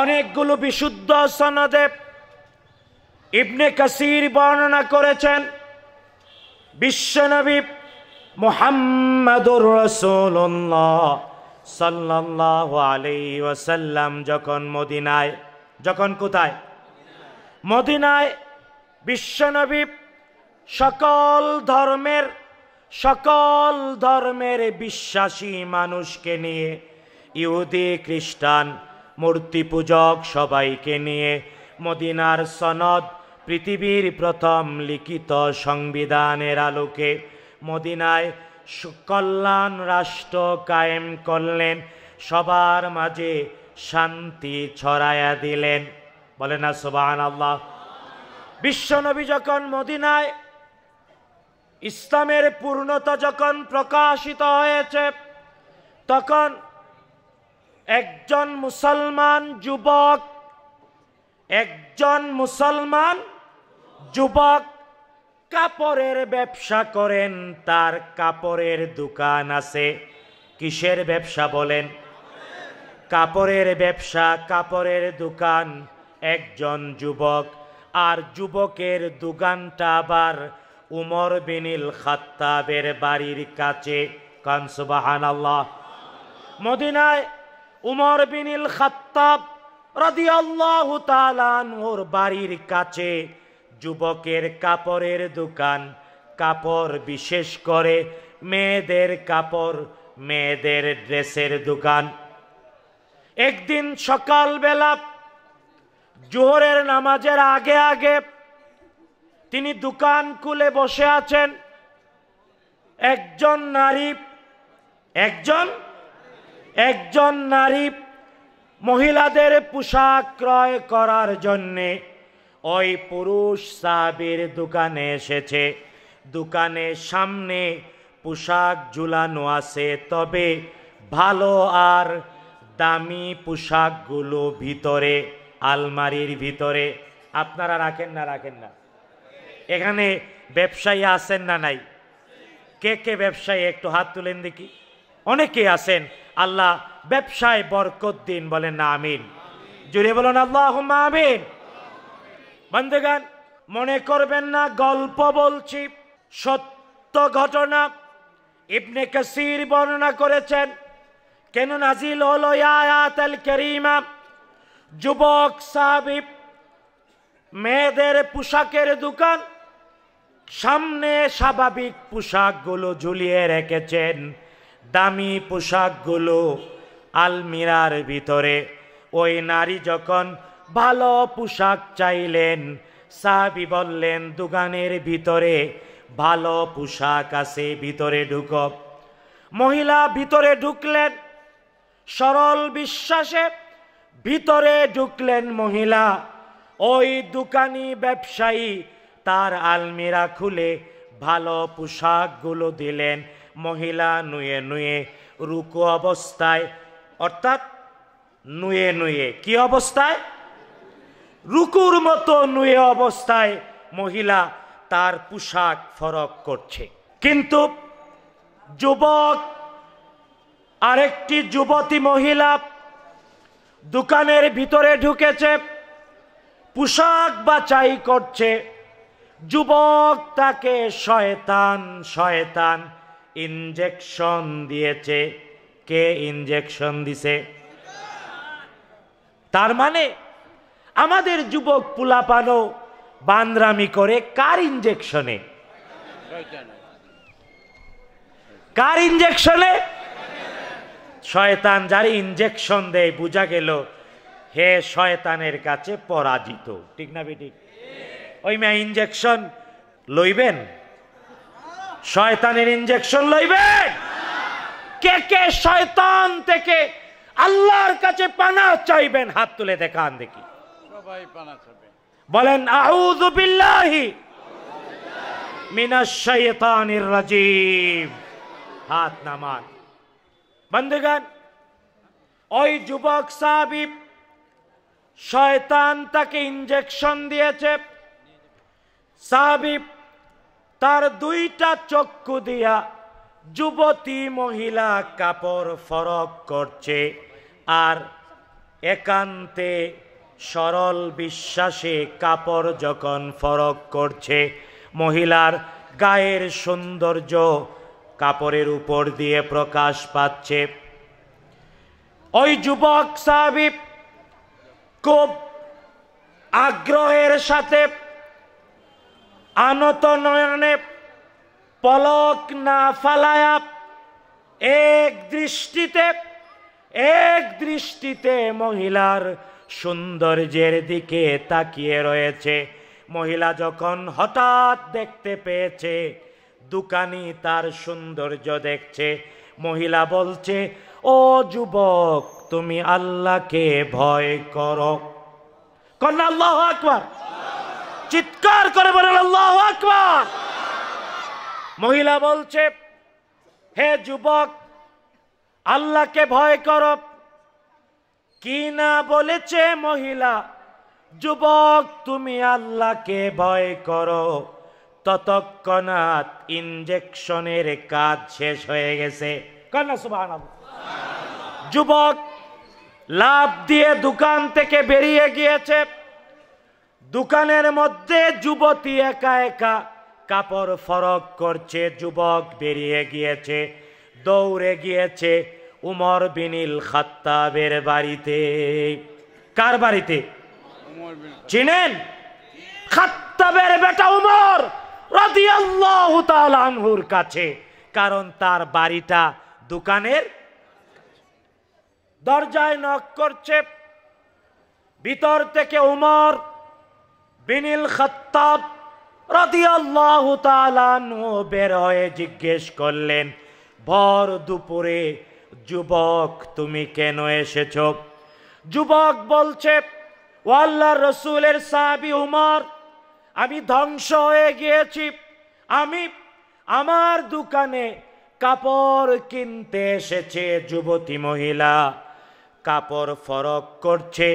অনেকগুলো বিশুদ্ধ সনদে ইবনে কাসির বর্ণনা করেছেন বিশ্বনবী মোহাম্মদুর রসুল্লাহ সাল্লাহ আলি ওয়াসাল্লাম যখন মদিনায় যখন কোথায় মদিনায় বিশ্বনবী সকল ধর্মের সকল ধর্মের বিশ্বাসী মানুষকে নিয়ে ইহুদি খ্রিস্টান মূর্তি পূজক সবাইকে নিয়ে মদিনার সনদ পৃথিবীর প্রথম লিখিত সংবিধানের আলোকে মদিনায় সুকল্যাণ রাষ্ট্র কায়েম করলেন সবার মাঝে শান্তি ছড়ায়া দিলেন বলে না সোবাহান আল্লাহ বিশ্বনবী যখন মদিনায় ইসলামের পূর্ণতা যখন প্রকাশিত হয়েছে তখন একজন মুসলমান যুবক একজন মুসলমান যুবক কাপড়ের ব্যবসা করেন তার কাপড়ের দোকান আছে কিসের ব্যবসা বলেন কাপড়ের ব্যবসা কাপড়ের দোকান একজন যুবক আর যুবকের দোকানটা আবার উমর বিনিল খাত্তাবের বাড়ির কাছে কানসুবাহান আল্লাহ মদিনায় উমর বিনিল খাত্তাব রাদি আল্লাহ তালান ওর বাড়ির কাছে যুবকের কাপড়ের দোকান কাপড় বিশেষ করে মেয়েদের কাপড় মেয়েদের ড্রেসের দোকান একদিন সকালবেলা জোহরের নামাজের আগে আগে তিনি দোকান খুলে বসে আছেন একজন নারী একজন একজন নারী মহিলাদের পোশাক ক্রয় করার জন্যে ওই পুরুষ সাহাবির দোকানে এসেছে দোকানের সামনে পোশাক ঝুলানো আছে তবে ভালো আর দামি পোশাকগুলো ভিতরে আলমারির ভিতরে আপনারা রাখেন না রাখেন না এখানে ব্যবসায়ী আছেন না নাই কে কে ব্যবসায়ী একটু হাত তুলেন দেখি অনেকে আছেন আল্লাহ ব্যবসায় বরকত দিন বলেন না আমিন জুড়ে বলুন আল্লাহ আমিন বন্ধুগান মনে করবেন না গল্প বলছি সত্য ঘটনা ইবনে কাসির বর্ণনা করেছেন কেন নাজিল হলো আয়াতাল কারীমা যুবক সাহাবিব মেয়েদের পোশাকের দোকান সামনে স্বাভাবিক পোশাকগুলো ঝুলিয়ে রেখেছেন দামি পোশাকগুলো আলমিরার ভিতরে ওই নারী যখন ভালো পোশাক চাইলেন সাহাবি বললেন দোকানের ভিতরে ভালো পোশাক আছে ভিতরে ঢুক মহিলা ভিতরে ঢুকলেন সরল বিশ্বাসে ভিতরে ঢুকলেন মহিলা ওই দোকানি ব্যবসায়ী তার আলমিরা খুলে ভালো পোশাকগুলো দিলেন মহিলা নুয়ে নুয়ে রুকু অবস্থায় অর্থাৎ নুয়ে নুয়ে কি অবস্থায় রুকুর মতো নুয়ে অবস্থায় মহিলা তার পোশাক ফরক করছে কিন্তু যুবক আরেকটি যুবতী মহিলা দোকানের ভিতরে ঢুকেছে পোশাক বাছাই করছে যুবক তাকে শয়তান শয়তান ইঞ্জেকশন দিয়েছে কে ইঞ্জেকশন দিছে তার মানে আমাদের যুবক পুলাপানো বান্দরামি করে কার ইঞ্জেকশনে কার ইঞ্জেকশনে শয়তান যার ইঞ্জেকশন দেয় বোঝা গেল হে শয়তানের কাছে পরাজিত ঠিক না বেটি ওই মেয়ে ইঞ্জেকশন লইবেন শয়তানের ইঞ্জেকশন লইবেন কে কে শয়তান থেকে আল্লাহর কাছে পানা চাইবেন হাত তুলে দেখান দেখি বলেন আউযু বিল্লাহি মিনাশ শাইতানির হাত নামান ওই যুবক শয়তান তাকে ইঞ্জেকশন দিয়েছে সাহাবি তার দুইটা চক্ষু দিয়া যুবতী মহিলা কাপড় ফরক করছে আর একান্তে সরল বিশ্বাসে কাপড় যখন ফরক করছে মহিলার গায়ের সৌন্দর্য কাপড়ের উপর দিয়ে প্রকাশ পাচ্ছে ওই যুবক সাহাবিব খুব আগ্রহের সাথে আনত নয়নে পলক না ফালায়া এক দৃষ্টিতে এক দৃষ্টিতে মহিলার সৌন্দর্যের দিকে তাকিয়ে রয়েছে মহিলা যখন হঠাৎ দেখতে পেয়েছে দোকানি তার সৌন্দর্য দেখছে মহিলা বলছে ও যুবক তুমি আল্লাহকে ভয় করো কন্যা আল্লাহ আকবার চিৎকার করে বলেন আল্লাহ আকবার মহিলা বলছে হে যুবক আল্লাহকে ভয় করো কি না বলেছে মহিলা যুবক তুমি আল্লাহকে ভয় করো ততক্ষণাৎ ইনজেকশনের কাজ শেষ হয়ে গেছে কান্না সুবাহ যুবক লাভ দিয়ে দোকান থেকে বেরিয়ে গিয়েছে দোকানের মধ্যে যুবতী একা একা কাপড় ফরক করছে যুবক বেরিয়ে গিয়েছে দৌড়ে গিয়েছে উমর বিনিল খাত্তাবের বাড়িতে কার বাড়িতে চিনেন খাত্তাবের বেটা উমর কাছে কারণ তার বাড়িটা দোকানের দরজায় নক করছে ভিতর থেকে উমর বিনিল খত্তাব রাদিয়াল্লাহু তাআলা বের হয়ে জিজ্ঞেস করলেন ভর দুপুরে যুবক তুমি কেন এসেছ যুবক বলছে ও আল্লাহ রসুলের সাবি উমর আমি ধ্বংস হয়ে গিয়েছি আমি আমার দোকানে কাপড় কিনতে এসেছে যুবতী মহিলা কাপড় ফরক করছে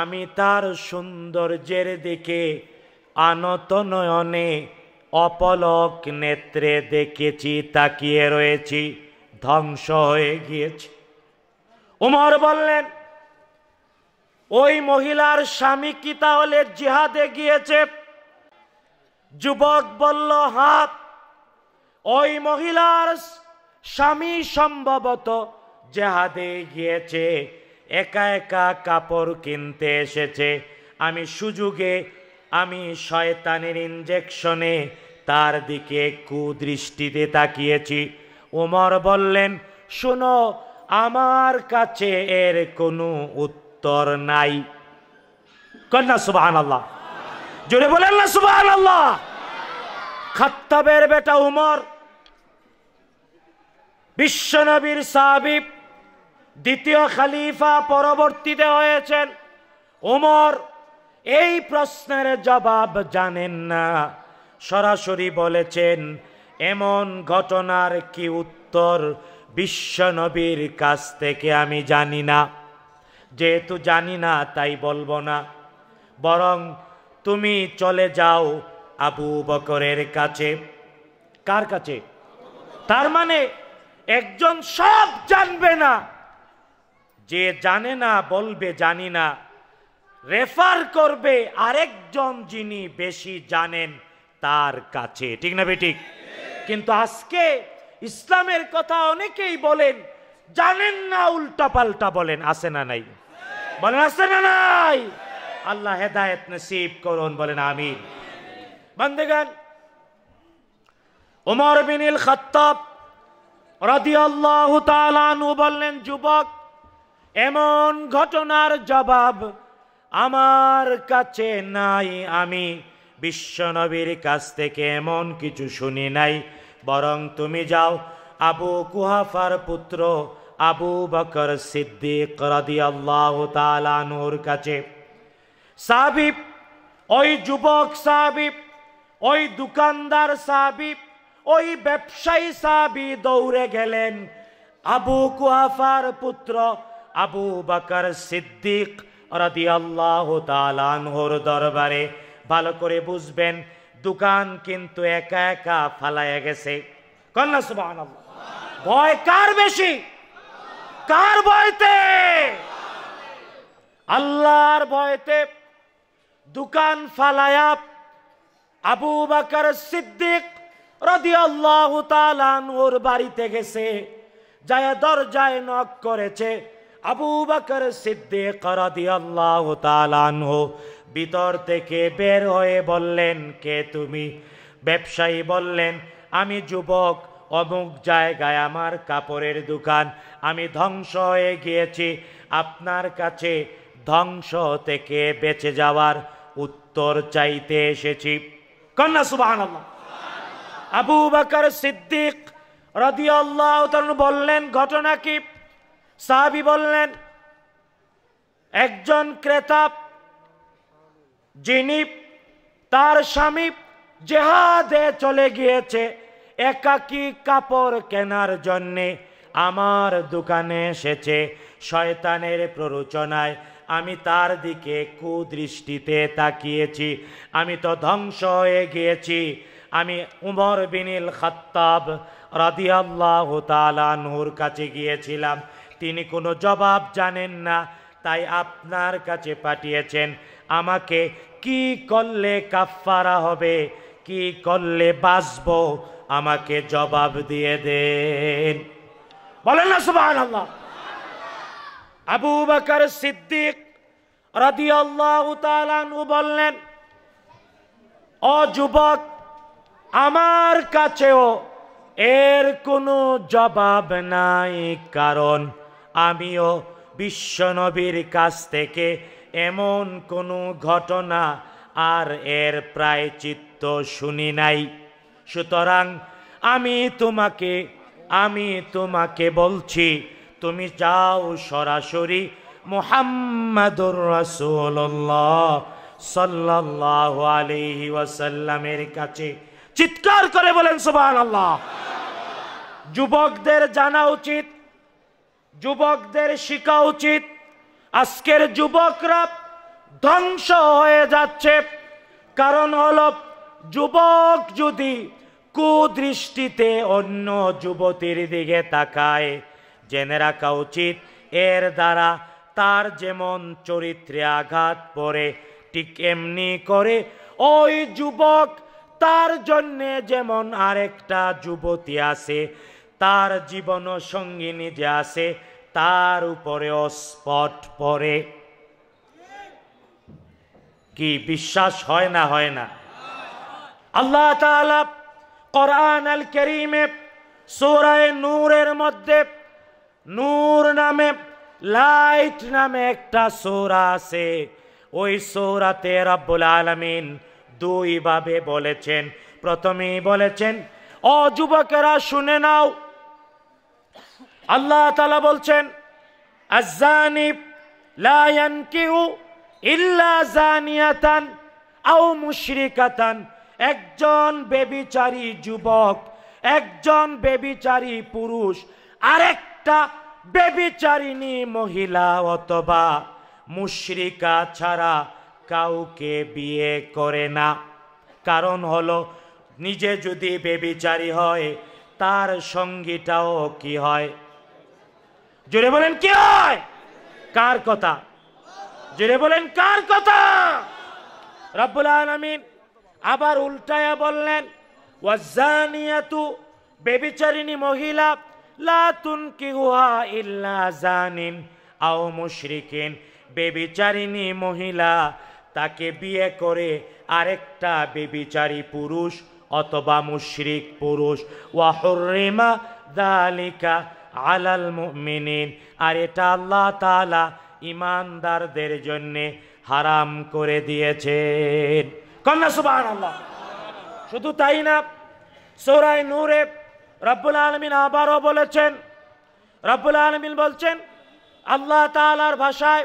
আমি তার সৌন্দর্যের দিকে আনত নয়নে অপলক নেত্রে দেখেছি তাকিয়ে রয়েছি ধ্বংস হয়ে গিয়েছে উমর বললেন ওই মহিলার স্বামী কি তাহলে জিহাদে গিয়েছে যুবক বলল হাত ওই মহিলার স্বামী সম্ভবত জেহাদে গিয়েছে একা একা কাপড় কিনতে এসেছে আমি সুযোগে আমি শয়তানের ইঞ্জেকশনে তার দিকে কুদৃষ্টিতে তাকিয়েছি ওমর বললেন শোনো আমার কাছে এর কোনো উত্তর নাই কন্যা সুবাহান আল্লাহ জোরে বলেন না সুবাহান আল্লাহ খাত্তাবের বেটা উমর বিশ্বনবীর সাহাবিব দ্বিতীয় খালিফা পরবর্তীতে হয়েছেন ওমর এই প্রশ্নের জবাব জানেন না সরাসরি বলেছেন এমন ঘটনার কি উত্তর বিশ্বনবীর কাছ থেকে আমি জানি না যেহেতু জানি না তাই বলবো না বরং তুমি চলে যাও আবু বকরের কাছে কার কাছে তার মানে একজন সব জানবে না যে জানে না বলবে জানি না রেফার করবে আরেকজন যিনি বেশি জানেন তার কাছে ঠিক না বেঠিক কিন্তু আজকে ইসলামের কথা অনেকেই বলেন জানেন না উল্টা পাল্টা বলেন আছে না নাই বলেন আছে না নাই আল্লাহ হেদায়ত নসিব করুন বলেন আমিন বন্দেগান ওমর বিনিল খত্তাব রাদিয়াল্লাহু তাআলা নু বললেন যুবক এমন ঘটনার জবাব আমার কাছে নাই আমি বিশ্বনবীর কাছ থেকে এমন কিছু শুনি নাই বরং তুমি যাও আবু কুহাফার পুত্র আবু বকর সিদ্দিক রাদি আল্লাহ তালানুর কাছে সাবিব ওই যুবক সাবিব ওই দোকানদার সাবিব ওই ব্যবসায়ী সাহাবি দৌড়ে গেলেন আবু কুহাফার পুত্র আবু বকর সিদ্দিক রাদি আল্লাহ আনহুর দরবারে ভালো করে বুঝবেন দোকান কিন্তু একা একা ফালাইয়া গেছে কন্যা সুবাহ ভয় কার বেশি কার ভয়তে আল্লাহর ভয়তে দোকান ফালায়া আবু বাকার সিদ্দিক রদি রদিয়াল্লাহু ওর বাড়িতে গেছে যায় দরজায় নক করেছে আবু বাকর সিদ্দিক রদিয়াল্লাহু তাআলাহু ভিতর থেকে বের হয়ে বললেন কে তুমি ব্যবসায়ী বললেন আমি যুবক অমুক জায়গায় আমার কাপড়ের দোকান আমি ধ্বংস হয়ে গিয়েছি আপনার কাছে ধ্বংস থেকে বেঁচে যাওয়ার উত্তর চাইতে এসেছি কন্যা সুবাহ আবু বাকর সিদ্দিক রদিয়াল্লাহ বললেন ঘটনা কি সাহাবি বললেন একজন ক্রেতা যিনি তার স্বামী জেহাদে চলে গিয়েছে একাকি কাপড় কেনার জন্যে আমার দোকানে এসেছে শয়তানের প্ররোচনায় আমি তার দিকে কুদৃষ্টিতে তাকিয়েছি আমি তো ধ্বংস হয়ে গিয়েছি আমি উমর বিনিল খাত্তাব রাদিয়াল্লাহ তালানহুর কাছে গিয়েছিলাম তিনি কোনো জবাব জানেন না তাই আপনার কাছে পাঠিয়েছেন আমাকে কি করলে কাফারা হবে কি করলে বাঁচব আমাকে জবাব দিয়ে দেন বলেন না সুবাহ আল্লাহ আবু বাকর সিদ্দিক রাদি আল্লাহ বললেন ও যুবক আমার কাছেও এর কোনো জবাব নাই কারণ আমিও বিশ্বনবীর কাছ থেকে এমন কোনো ঘটনা আর এর প্রায় চিত্ত শুনি নাই সুতরাং আমি তোমাকে আমি তোমাকে বলছি তুমি যাও সরাসরি মোহাম্মদুর রসুল্লাহ সাল্লাহ আলি ওয়াসাল্লামের কাছে চিৎকার করে বলেন সুবাহ আল্লাহ যুবকদের জানা উচিত যুবকদের শেখা উচিত আজকের যুবকরা ধ্বংস হয়ে যাচ্ছে কারণ হল যুবক যদি কুদৃষ্টিতে অন্য যুবতীর দিকে তাকায় জেনে রাখা উচিত এর দ্বারা তার যেমন চরিত্রে আঘাত পড়ে ঠিক এমনি করে ওই যুবক তার জন্যে যেমন আরেকটা যুবতী আছে তার জীবন সঙ্গিনী যে আছে তার উপরে স্পট পরে কি বিশ্বাস হয় না হয় না আল্লাহ তাআলা কোরআন আল করিমে সোরায় নূরের মধ্যে নূর নামে লাইট নামে একটা সোরা আছে ওই সোরাতে রাব্বুল আলামিন দুইভাবে বলেছেন প্রথমেই বলেছেন অযুবকেরা শুনে নাও আল্লাহ তালা বলছেন আজানিব লায়ান কিউ ইল্লা জানিয়াতান আও মুশরিকাতান একজন বেবিচারী যুবক একজন বেবিচারী পুরুষ আরেকটা বেবিচারিণী মহিলা অথবা মুশ্রিকা ছাড়া কাউকে বিয়ে করে না কারণ হলো নিজে যদি বেবিচারী হয় তার সঙ্গীটাও কি হয় জোরে বলেন কি হয় কার কথা জোরে বলেন কার কথা রব্বুল আলমিন আবার উল্টায়া বললেন ওয়াজানিয়াতু বেবিচারিণী মহিলা লাতুন কিহুয়া ইল্লা জানিন আও মুশরিকিন বেবিচারিণী মহিলা তাকে বিয়ে করে আরেকটা বেবিচারী পুরুষ অথবা মুশরিক পুরুষ ওয়াহরিমা দালিকা আলাল মুমিনিন আর এটা আল্লাহ তালা ইমানদারদের জন্যে হারাম করে দিয়েছেন কন্যা সুবাহ আল্লাহ শুধু তাই না সৌরাই নূরে রব্বুল আলমিন আবারও বলেছেন রব্বুল আলমিন বলছেন আল্লাহ তালার ভাষায়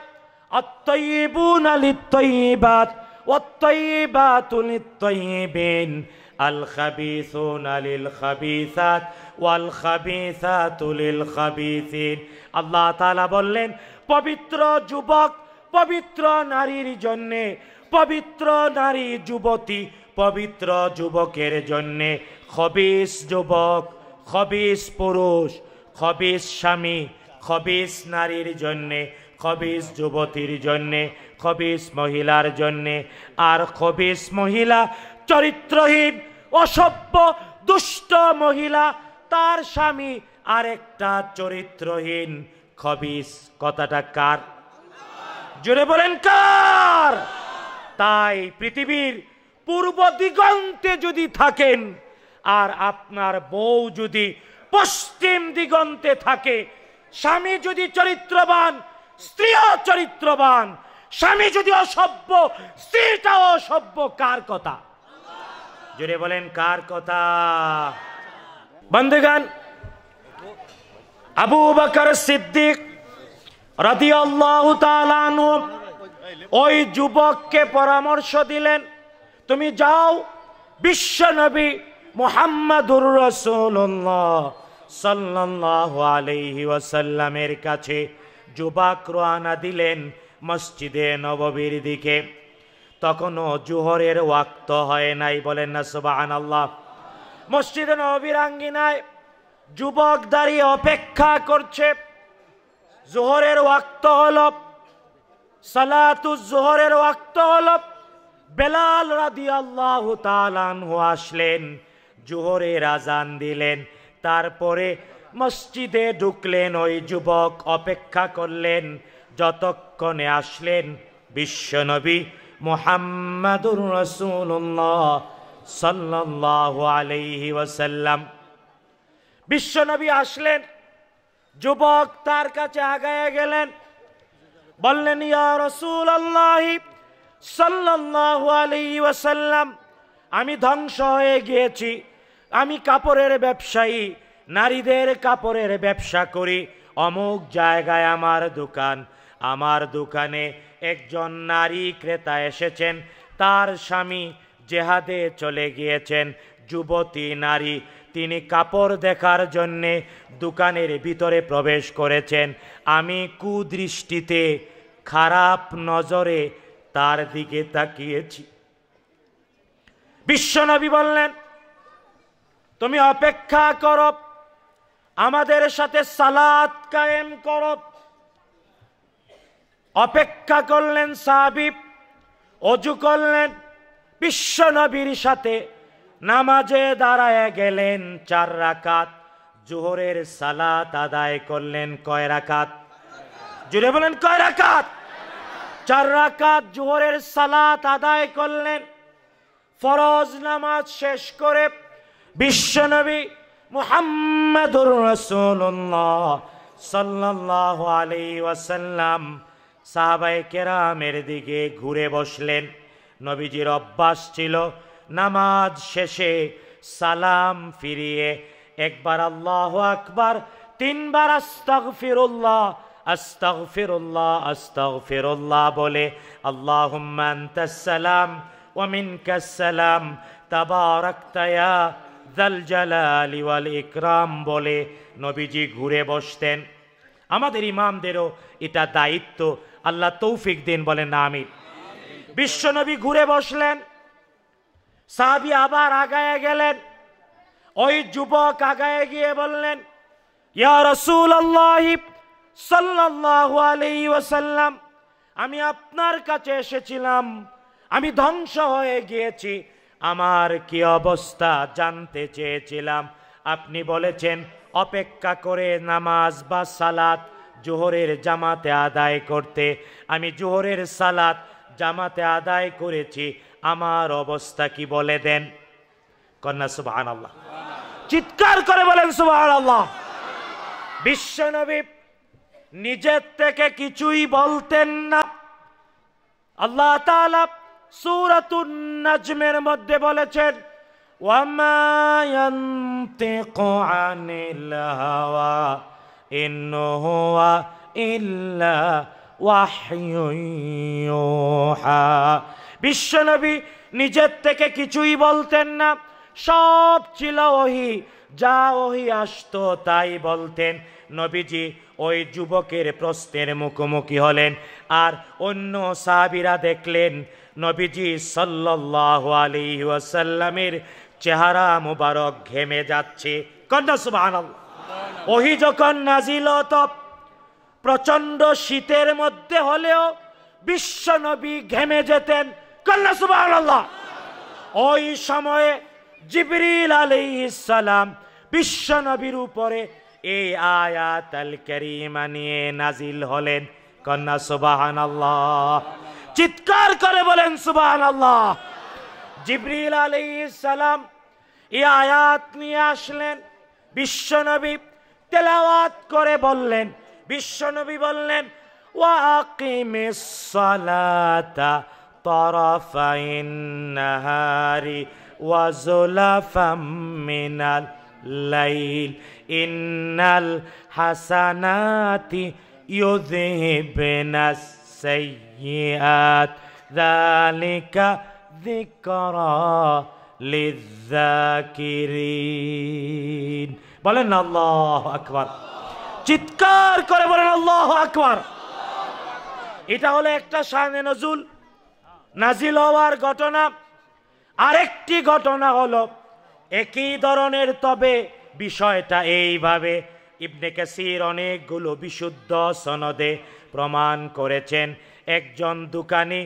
অত্যইবুন আলিত অত্যইবাতুল তৈবেন الخبيثون للخبيثات والخبيثات للخبيثين আল্লাহ তাআলা বললেন পবিত্র যুবক পবিত্র নারীর জন্য পবিত্র নারী যুবতী পবিত্র যুবকের জন্য খবিস যুবক খবিস পুরুষ খবিস স্বামী খবিস নারীর জন্যে খবিস যুবতীর জন্যে খবিস মহিলার জন্যে আর খবিস মহিলা চরিত্রহীন অসভ্য দুষ্ট মহিলা তার স্বামী আরেকটা চরিত্রহীন খবিস কথাটা কার জোরে বলেন কার তাই পৃথিবীর পূর্ব দিগন্তে যদি থাকেন আর আপনার বউ যদি পশ্চিম দিগন্তে থাকে স্বামী যদি চরিত্রবান স্ত্রীও চরিত্রবান স্বামী যদি অসভ্য স্ত্রীটাও অসভ্য কার কথা জোরে বলেন কার কথা বন্ধুগান আবু বকর সিদ্দিক আল্লাহ ওই যুবককে পরামর্শ দিলেন তুমি যাও বিশ্ব নবী মোহাম্মদুর রসুল্লাহ সাল্লাহ আলহি ওয়াসাল্লামের কাছে যুবাক রোয়ানা দিলেন মসজিদে নববীর দিকে তখনও জোহরের ওয়াক্ত হয় নাই বলেন না সুবাহান আল্লাহ মসজিদে নবীর যুবক দাঁড়িয়ে অপেক্ষা করছে জোহরের ওয়াক্ত হল সালাতু জোহরের ওয়াক্ত হল বেলাল রাদি আল্লাহ তালানহু আসলেন জোহরে রাজান দিলেন তারপরে মসজিদে ঢুকলেন ওই যুবক অপেক্ষা করলেন যতক্ষণে আসলেন বিশ্বনবী মোহাম্মদুর রসুল্লাহ সাল্লাহ আলহি ওয়াসাল্লাম বিশ্বনবী আসলেন যুবক তার কাছে আগায় গেলেন বললেন ইয়া রসুল আল্লাহি সাল্লাহ আলহি ওয়াসাল্লাম আমি ধ্বংস হয়ে গিয়েছি আমি কাপড়ের ব্যবসায়ী নারীদের কাপড়ের ব্যবসা করি অমুক জায়গায় আমার দোকান আমার দোকানে একজন নারী ক্রেতা এসেছেন তার স্বামী জেহাদে চলে গিয়েছেন যুবতী নারী তিনি কাপড় দেখার জন্যে দোকানের ভিতরে প্রবেশ করেছেন আমি কুদৃষ্টিতে খারাপ নজরে তার দিকে তাকিয়েছি বিশ্বনবী বললেন তুমি অপেক্ষা করো আমাদের সাথে সালাদ কায়েম করো অপেক্ষা করলেন সাহাবিব অজু করলেন বিশ্ব নবীর সাথে নামাজে দাঁড়ায় গেলেন চার রাকাত জোহরের সালাত আদায় করলেন কয় রাকাত জুড়ে বলেন কয় রাকাত চার রাকাত জোহরের সালাত আদায় করলেন ফরজ নামাজ শেষ করে বিশ্বনবী মুহাম্মদুর রাসূলুল্লাহ সাল্লাল্লাহু আলাইহি ওয়াসাল্লাম সাহাবাই কেরামের দিকে ঘুরে বসলেন নবীজির অভ্যাস ছিল নামাজ শেষে সালাম ফিরিয়ে একবার আল্লাহ আকবার তিনবার আস্তক ফিরুল্লাহ আস্তক ফিরুল্লাহ আস্তক ফিরুল্লাহ বলে আল্লাহ সালাম ওমিন কাসালাম তাবারাক্তায়া দল জালালি ওয়াল ইকরাম বলে নবীজি ঘুরে বসতেন আমাদের ইমামদেরও এটা দায়িত্ব আল্লাহ তৌফিক দিন বলেন না আমিন বিশ্বনবী ঘুরে বসলেন সাহাবি আবার আগায় গেলেন ওই যুবক আগায় গিয়ে বললেন ইয়া রসুল আমি আপনার কাছে এসেছিলাম আমি ধ্বংস হয়ে গিয়েছি আমার কি অবস্থা জানতে চেয়েছিলাম আপনি বলেছেন অপেক্ষা করে নামাজ বা সালাত জোহরের জামাতে আদায় করতে আমি জোহরের সালাত জামাতে আদায় করেছি আমার অবস্থা কি বলে দেন কন্যা সুবাহ আল্লাহ চিৎকার করে বলেন সুবাহ আল্লাহ বিশ্বনবী নিজের থেকে কিছুই বলতেন না আল্লাহ তাআলা নাজমের মধ্যে বলেছেন ওয়ামায়ন্তে কোয়ানিল হাওয়া إن هو إلا বিশ্বনবী নিজের থেকে কিছুই বলতেন না সব ছিল ওহি যা ওহি আসতো তাই বলতেন নবীজি ওই যুবকের প্রশ্নের মুখোমুখি হলেন আর অন্য সাহাবিরা দেখলেন নবীজি সাল্লাহ আলী ওয়াসাল্লামের চেহারা মুবারক ঘেমে যাচ্ছে কন্যা সুবাহ ওহি যখন নাজিল প্রচন্ড শীতের মধ্যে হলেও বিশ্ব নবী ঘেমে যেতেন কল্লা ওই সময়ে জিবরিল আলাইহিসসালাম বিশ্ব নবীর উপরে এই আয়াত আল কারীমা নিয়ে নাজিল হলেন কন্যা সুবহানাল্লাহ চিৎকার করে বলেন সুবহানাল্লাহ জিবরিল আলাইহিসসালাম এই আয়াত নিয়ে আসলেন বিশ্বনবী তেলাওয়াত করে বললেন বিশ্বনবী বললেন লাইল ইন্নাল হাসানাতি ইউযিবিনাস সাইয়্যাত যালিকা যিকরা লিযযাকিরিন বলেন না আল্লাহ আকবার চিৎকার করে বলেন আল্লাহ আকবার এটা হলো একটা শানে নজুল নাজিল হওয়ার ঘটনা আরেকটি ঘটনা হলো একই ধরনের তবে বিষয়টা এইভাবে ইবনে কাসির অনেকগুলো বিশুদ্ধ সনদে প্রমাণ করেছেন একজন দোকানি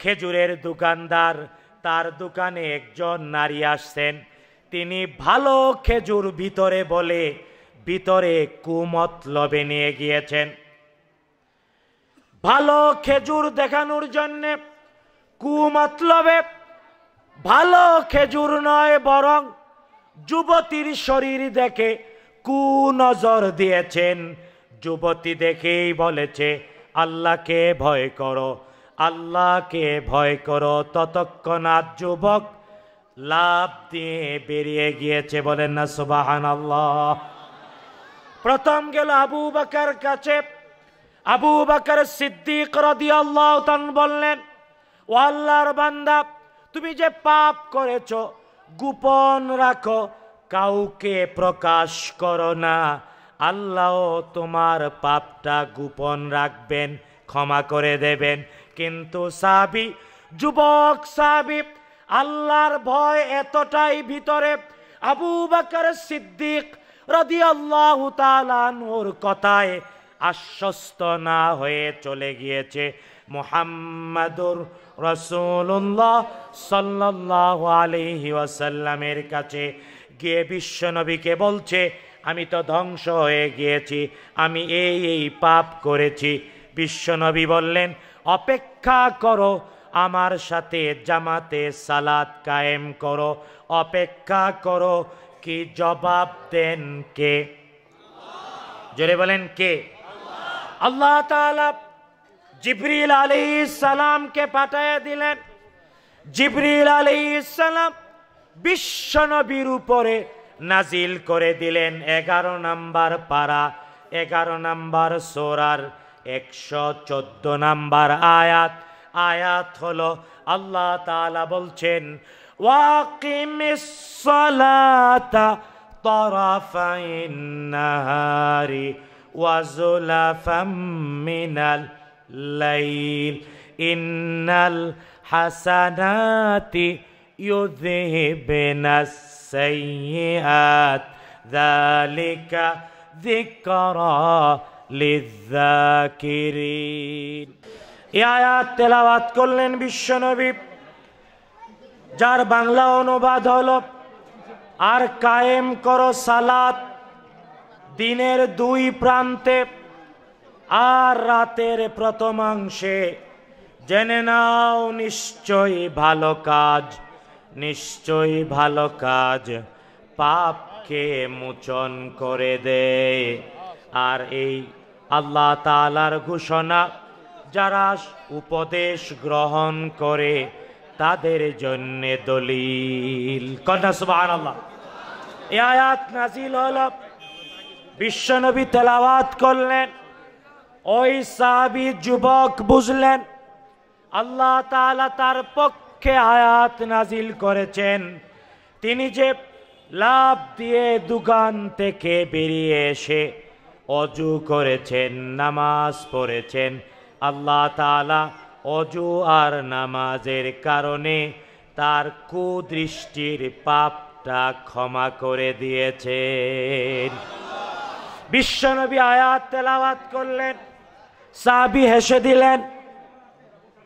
খেজুরের দোকানদার তার দোকানে একজন নারী আসছেন তিনি ভালো খেজুর ভিতরে বলে ভিতরে কুমত লবে নিয়ে গিয়েছেন ভালো খেজুর দেখানোর জন্যে কুমতলবে ভালো খেজুর নয় বরং যুবতীর শরীর দেখে কু নজর দিয়েছেন যুবতী দেখেই বলেছে আল্লাহকে ভয় করো আল্লাহকে ভয় করো ততক্ষণাৎ যুবক লাভ দিয়ে বেরিয়ে গিয়েছে বলেন না সুবাহান আল্লাহ প্রথম গেল আবু বাকার কাছে আবু বাকার সিদ্দিক রদিয়াল্লাহ বললেন ও আল্লাহর বান্দা তুমি যে পাপ করেছ গোপন রাখো কাউকে প্রকাশ করো না আল্লাহ তোমার পাপটা গোপন রাখবেন ক্ষমা করে দেবেন কিন্তু সাবি যুবক সাবিব আল্লাহর ভয় এতটাই ভিতরে আবু বাকর সিদ্দিক রদি আল্লাহ তালানুর কথায় আশ্বস্ত না হয়ে চলে গিয়েছে মোহাম্মদুর রসুল্লাহ সাল্লাহ আলহি ওয়াসাল্লামের কাছে গিয়ে বিশ্বনবীকে বলছে আমি তো ধ্বংস হয়ে গিয়েছি আমি এই এই পাপ করেছি বিশ্বনবী বললেন অপেক্ষা করো আমার সাথে জামাতে সালাদ কায়েম করো অপেক্ষা করো কি জবাব দেন কে জোরে বলেন কে আল্লাহ জিবরিল আলী সালামকে পাঠাইয়া দিলেন জিবরিল আলী সালাম বিশ্বনবীর উপরে নাজিল করে দিলেন এগারো নাম্বার পাড়া এগারো নাম্বার সোরার একশো চোদ্দ নাম্বার আয়াত আয়াত হলো আল্লাহ তালা বলছেন ওয়াকিমিসালাতা তরাফাইন নাহারি ওয়াজুলাফাম মিনাল লাইল ইন্নাল হাসানাতি يذهبن السيئات ذلك ذكرى للذاكرين আয়াত তেলাওয়াত করলেন বিশ্বনবী যার বাংলা অনুবাদ হল আর কায়েম করো সালাত দিনের দুই প্রান্তে আর রাতের প্রথমাংশে জেনে নাও নিশ্চয়ই ভালো কাজ নিশ্চয়ই ভালো কাজ পাপকে মোচন করে দেয় আর এই আল্লাহ তালার ঘোষণা যারা উপদেশ গ্রহণ করে তাদের জন্য দলিল কন্যা সুবাহ আল্লাহ এ আয়াত নাজিল হল বিশ্বনবী তেলাওয়াত করলেন ওই সাহাবি যুবক বুঝলেন আল্লাহ তালা তার পক্ষে আয়াত নাজিল করেছেন তিনি যে লাভ দিয়ে দোকান থেকে বেরিয়ে এসে অজু করেছেন নামাজ পড়েছেন আল্লাহ অজু আর নামাজের কারণে তার কুদৃষ্টির পাপটা ক্ষমা করে দিয়েছেন বিশ্বনবী আয়াত তেলাওয়াত করলেন সাবি হেসে দিলেন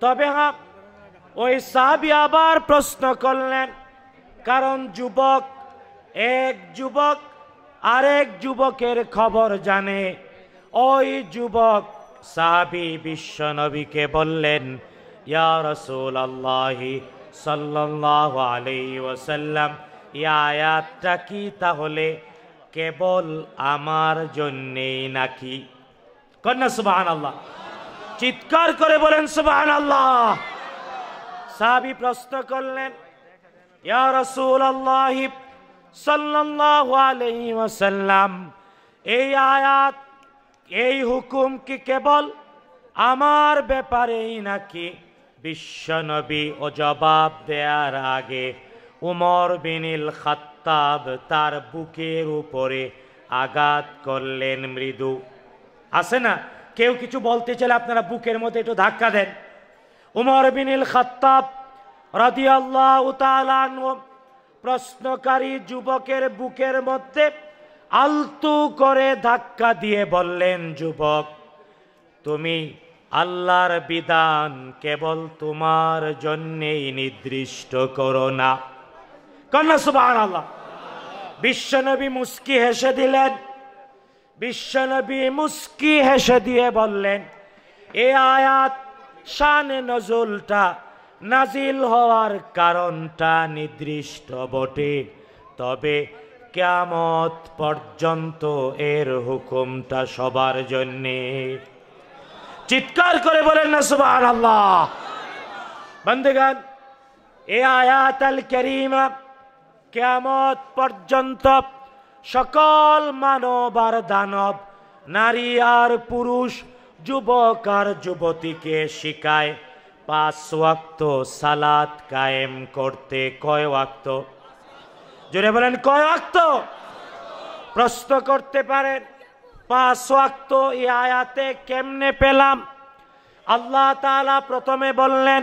তবে হ্যাঁ ওই সাবি আবার প্রশ্ন করলেন কারণ যুবক এক যুবক আরেক যুবকের খবর জানে ওই যুবক সাবি বিশ্ব নবীকে বললেন ইয়া রসুল আল্লাহি সাল্লাহ আলি ওসাল্লাম ইয়া কি তাহলে কেবল আমার জন্যেই নাকি কন্যা সুবাহান আল্লাহ চিৎকার করে বলেন সুবাহান আল্লাহ সাবি প্রশ্ন করলেন ইয়া রসুল আল্লাহি সাল্লাহ আলি ওসাল্লাম এই আয়াত এই হুকুম কি কেবল আমার ব্যাপারেই নাকি বিশ্বনবী ও জবাব দেয়ার আগে উমর বিনিল খাত্তাব তার বুকের উপরে আঘাত করলেন মৃদু আছে না কেউ কিছু বলতে চাইলে আপনারা বুকের মধ্যে একটু ধাক্কা দেন উমর বিনিল খাত্তাব রাদিয়াল্লাহ প্রশ্নকারী যুবকের বুকের মধ্যে আলতু করে ধাক্কা দিয়ে বললেন যুবক তুমি আল্লাহর বিধান কেবল তোমার জন্যেই নির্দিষ্ট করো না কন্যা সুবাহ আল্লাহ বিশ্বনবী মুস্কি হেসে দিলেন বিশ্বনবী মুস্কি হেসে দিয়ে বললেন এ আয়াত শান নজুলটা নাজিল হওয়ার কারণটা নির্দিষ্ট বটে তবে কেয়ামত পর্যন্ত এর হুকুমটা সবার জন্যে চিৎকার করে বলেন না সুবাহ আল্লাহ বন্ধুগান এ আয়াত আল করিমা কেয়ামত পর্যন্ত সকল মানব আর দানব নারী আর পুরুষ যুবক আর যুবতীকে শিকায় পাঁচ ওয়াক্ত সালাত কায়েম করতে কয় ওয়াক্ত জোরে বলেন কয় অক্ত প্রশ্ন করতে পারেন পাঁচ ওয়াক্ত এ আয়াতে কেমনে পেলাম আল্লাহ তালা প্রথমে বললেন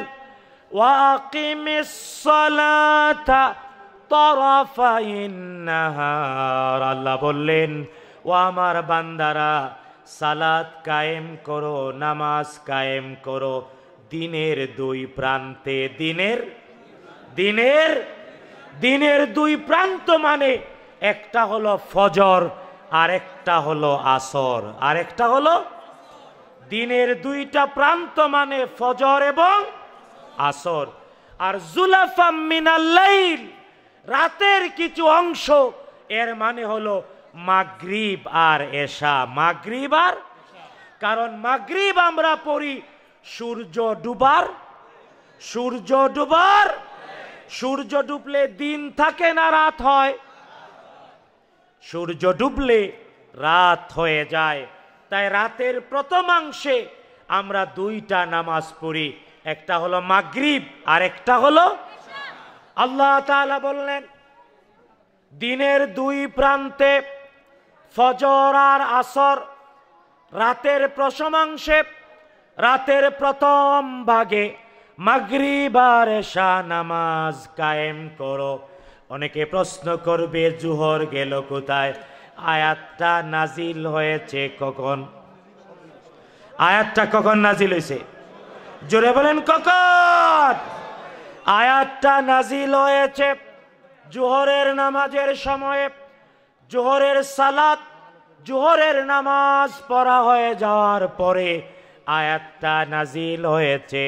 আল্লাহ বললেন ও আমার বান্দারা সালাত কায়েম করো নামাজ কায়েম করো দিনের দুই প্রান্তে দিনের দিনের দিনের দুই প্রান্ত মানে একটা হলো ফজর আর একটা হলো আসর আর একটা হলো দিনের দুইটা প্রান্ত মানে ফজর এবং আসর আর জুলাফাম মিনাল্লাইল রাতের কিছু অংশ এর মানে হলো মাগরিব আর এশা মাগরিব আর কারণ মাগরিব আমরা পড়ি সূর্য ডুবার সূর্য ডুবার সূর্য ডুবলে দিন থাকে না রাত হয় সূর্য ডুবলে রাত হয়ে যায় তাই রাতের প্রথমাংশে আমরা দুইটা নামাজ পড়ি একটা হলো মাগরিব আর একটা হলো আল্লাহ বললেন দিনের দুই প্রান্তে ফজর আর আসর রাতের প্রসমাংশে রাতের প্রথম ভাগে মাগরিবার এশা নামাজ কায়েম করো অনেকে প্রশ্ন করবে জুহর গেল কোথায় আয়াতটা নাজিল হয়েছে কখন আয়াতটা কখন নাজিল হয়েছে জোরে বলেন কখন আয়াতটা নাজিল হয়েছে জোহরের নামাজের সময়ে জোহরের সালাত জোহরের নামাজ পড়া হয়ে যাওয়ার পরে আয়াতটা নাজিল হয়েছে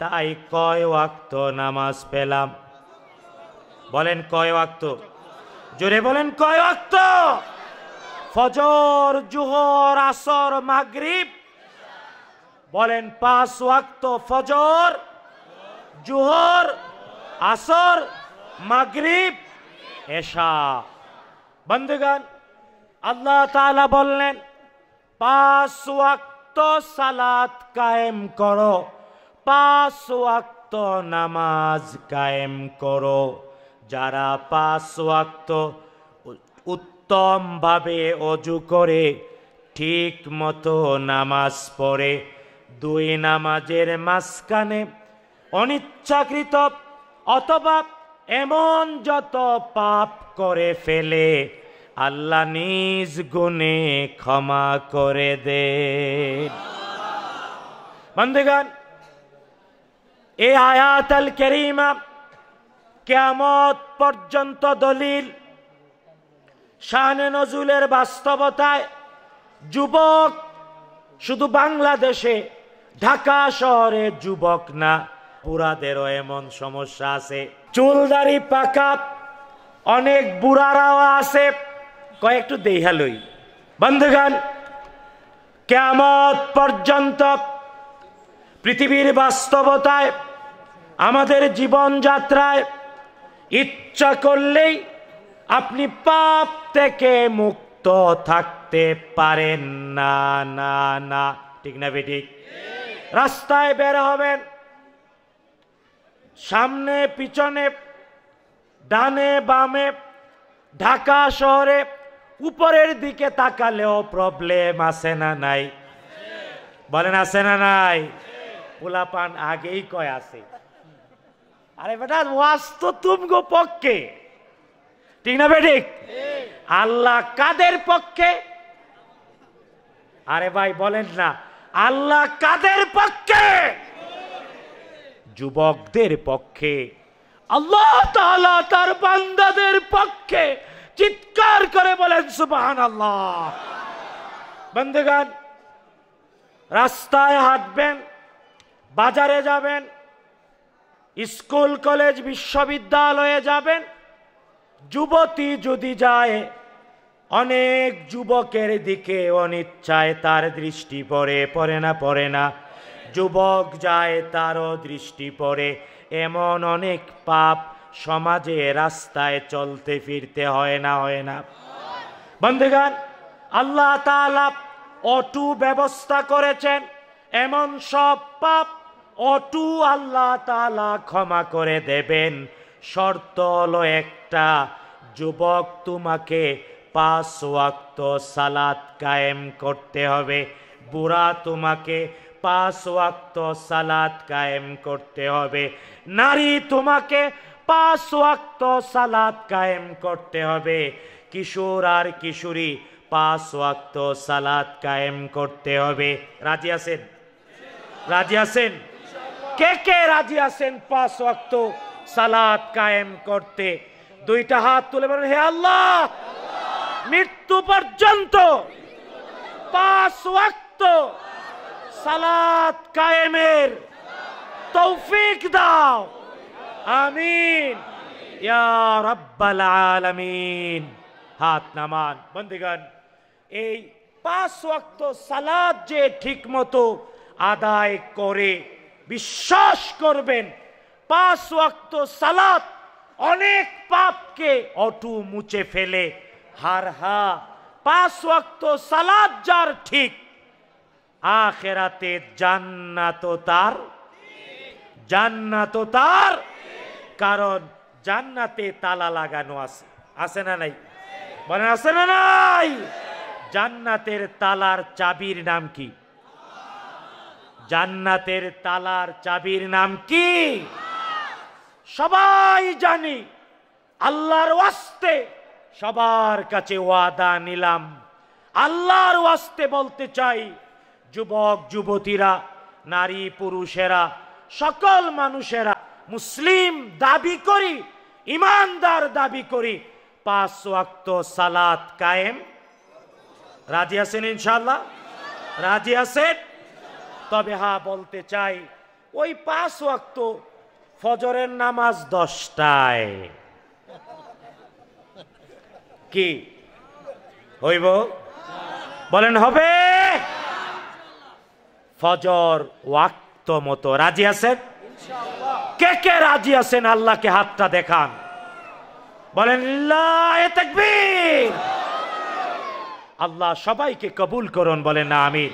তাই কয় ওয়াক্ত নামাজ পেলাম বলেন কয় ওয়াক্ত জোরে বলেন কয় ওয়াক্ত ফজর জুহর আসর মাগরিব বলেন পাঁচ ওয়াক্ত ফজর জুহর আসর মাগরিব এশা বন্ধুগণ আল্লাহ তাআলা বললেন পাঁচ ওয়াক্ত সালাত কায়েম করো পাঁচ ওয়াক্ত নামাজ কায়েম করো যারা পাঁচ ওয়াক্ত উত্তমভাবে অজু করে ঠিক মতো নামাজ পড়ে দুই নামাজের মাঝখানে অনিচ্ছাকৃত অথবা এমন যত পাপ করে ফেলে আল্লাহ নিজ গুণে ক্ষমা করে দে বন্ধুগান এই আয়াত আল কেরিমা কেমত পর্যন্ত দলিল শাহনে নজুলের বাস্তবতায় যুবক শুধু বাংলাদেশে ঢাকা শহরে যুবক না বুড়াদেরও এমন সমস্যা আছে চুলদারি পাকা অনেক বুড়ারাও আছে কয়েকটু দেহালই বন্ধুগান কেমত পর্যন্ত পৃথিবীর বাস্তবতায় আমাদের জীবনযাত্রায় ইচ্ছা করলেই আপনি পাপ থেকে মুক্ত থাকতে পারেন না না না ঠিক না বেটি রাস্তায় বের হবেন সামনে পিছনে ডানে বামে ঢাকা শহরে উপরের দিকে তাকালেও প্রবলেম আছে না নাই বলেন আছে না নাই পোলাপান আগেই কয় আছে আরে বেটা ওয়াজ তো তুমগো পক্ষে ঠিক না বেঠিক আল্লাহ কাদের পক্ষে আরে ভাই বলেন না আল্লাহ কাদের পক্ষে যুবকদের পক্ষে আল্লাহ তাআলা তার বান্দাদের পক্ষে চিৎকার করে বলেন সুবাহান আল্লাহ বন্ধুগান রাস্তায় হাঁটবেন বাজারে যাবেন স্কুল কলেজ বিশ্ববিদ্যালয়ে যাবেন যুবতী যদি যায় অনেক যুবকের দিকে অনিচ্ছায় তার দৃষ্টি পড়ে পড়ে না পড়ে না যুবক যায় তারও দৃষ্টি পড়ে এমন অনেক পাপ সমাজে রাস্তায় চলতে ফিরতে হয় না হয় না বন্ধুগান আল্লাহ তালা অটু ব্যবস্থা করেছেন এমন সব পাপ অটু আল্লাহ তালা ক্ষমা করে দেবেন শর্ত হলো একটা যুবক তোমাকে পাঁচ ওয়াক্ত সালাত কায়েম করতে হবে বুড়া তোমাকে পাঁচ ওয়াক্ত সালাত কায়েম করতে হবে নারী তোমাকে পাঁচ ওয়াক্ত সালাত কায়েম করতে হবে কিশোর আর কিশোরী পাঁচ ওয়াক্ত সালাত কায়েম করতে হবে রাজি আছেন রাজি আছেন কে কে রাজি আছেন পাঁচ ওয়াক্ত সালাদ কায়েম করতে দুইটা হাত তুলে বলেন হে আল্লাহ মৃত্যু পর্যন্ত পাঁচ ওয়াক্ত সালাদ কায়েমের তৌফিক দাও আমিন আলামিন হাত নামান বন্দিগণ এই পাঁচ ওয়াক্ত সালাদ যে ঠিকমতো আদায় করে বিশ্বাস করবেন পাঁচ ওয়াক্ত সালাত অনেক পাপকে অটু মুছে ফেলে হার হা পাঁচ ওয়াক্ত সালাদ যার ঠিক আখেরাতে জান্নাত তার জান্নাত তার কারণ জান্নাতে তালা লাগানো আছে আছে না নাই বলেন আছে না নাই জান্নাতের তালার চাবির নাম কি জান্নাতের তালার চাবির নাম কি সবাই জানি আল্লাহর ওয়াস্তে সবার কাছে ওয়াদা নিলাম আল্লাহর ওয়াস্তে বলতে চাই যুবক যুবতীরা নারী পুরুষেরা সকল মানুষেরা মুসলিম দাবি করি ইমানদার দাবি করি পাঁচ ওয়াক্ত সালাত কায়েম রাজি আছেন ইনশাল্লাহ রাজি আছেন তবে হা বলতে চাই ওই পাঁচ ওয়াক্ত ফজরের নামাজ দশটায় কি হইব বলেন হবে ফজর ওয়াক্ত মতো রাজি আছেন কে কে রাজি আছেন আল্লাহকে হাতটা দেখান বলেন আল্লাহ সবাইকে কবুল করুন বলেন না আমিন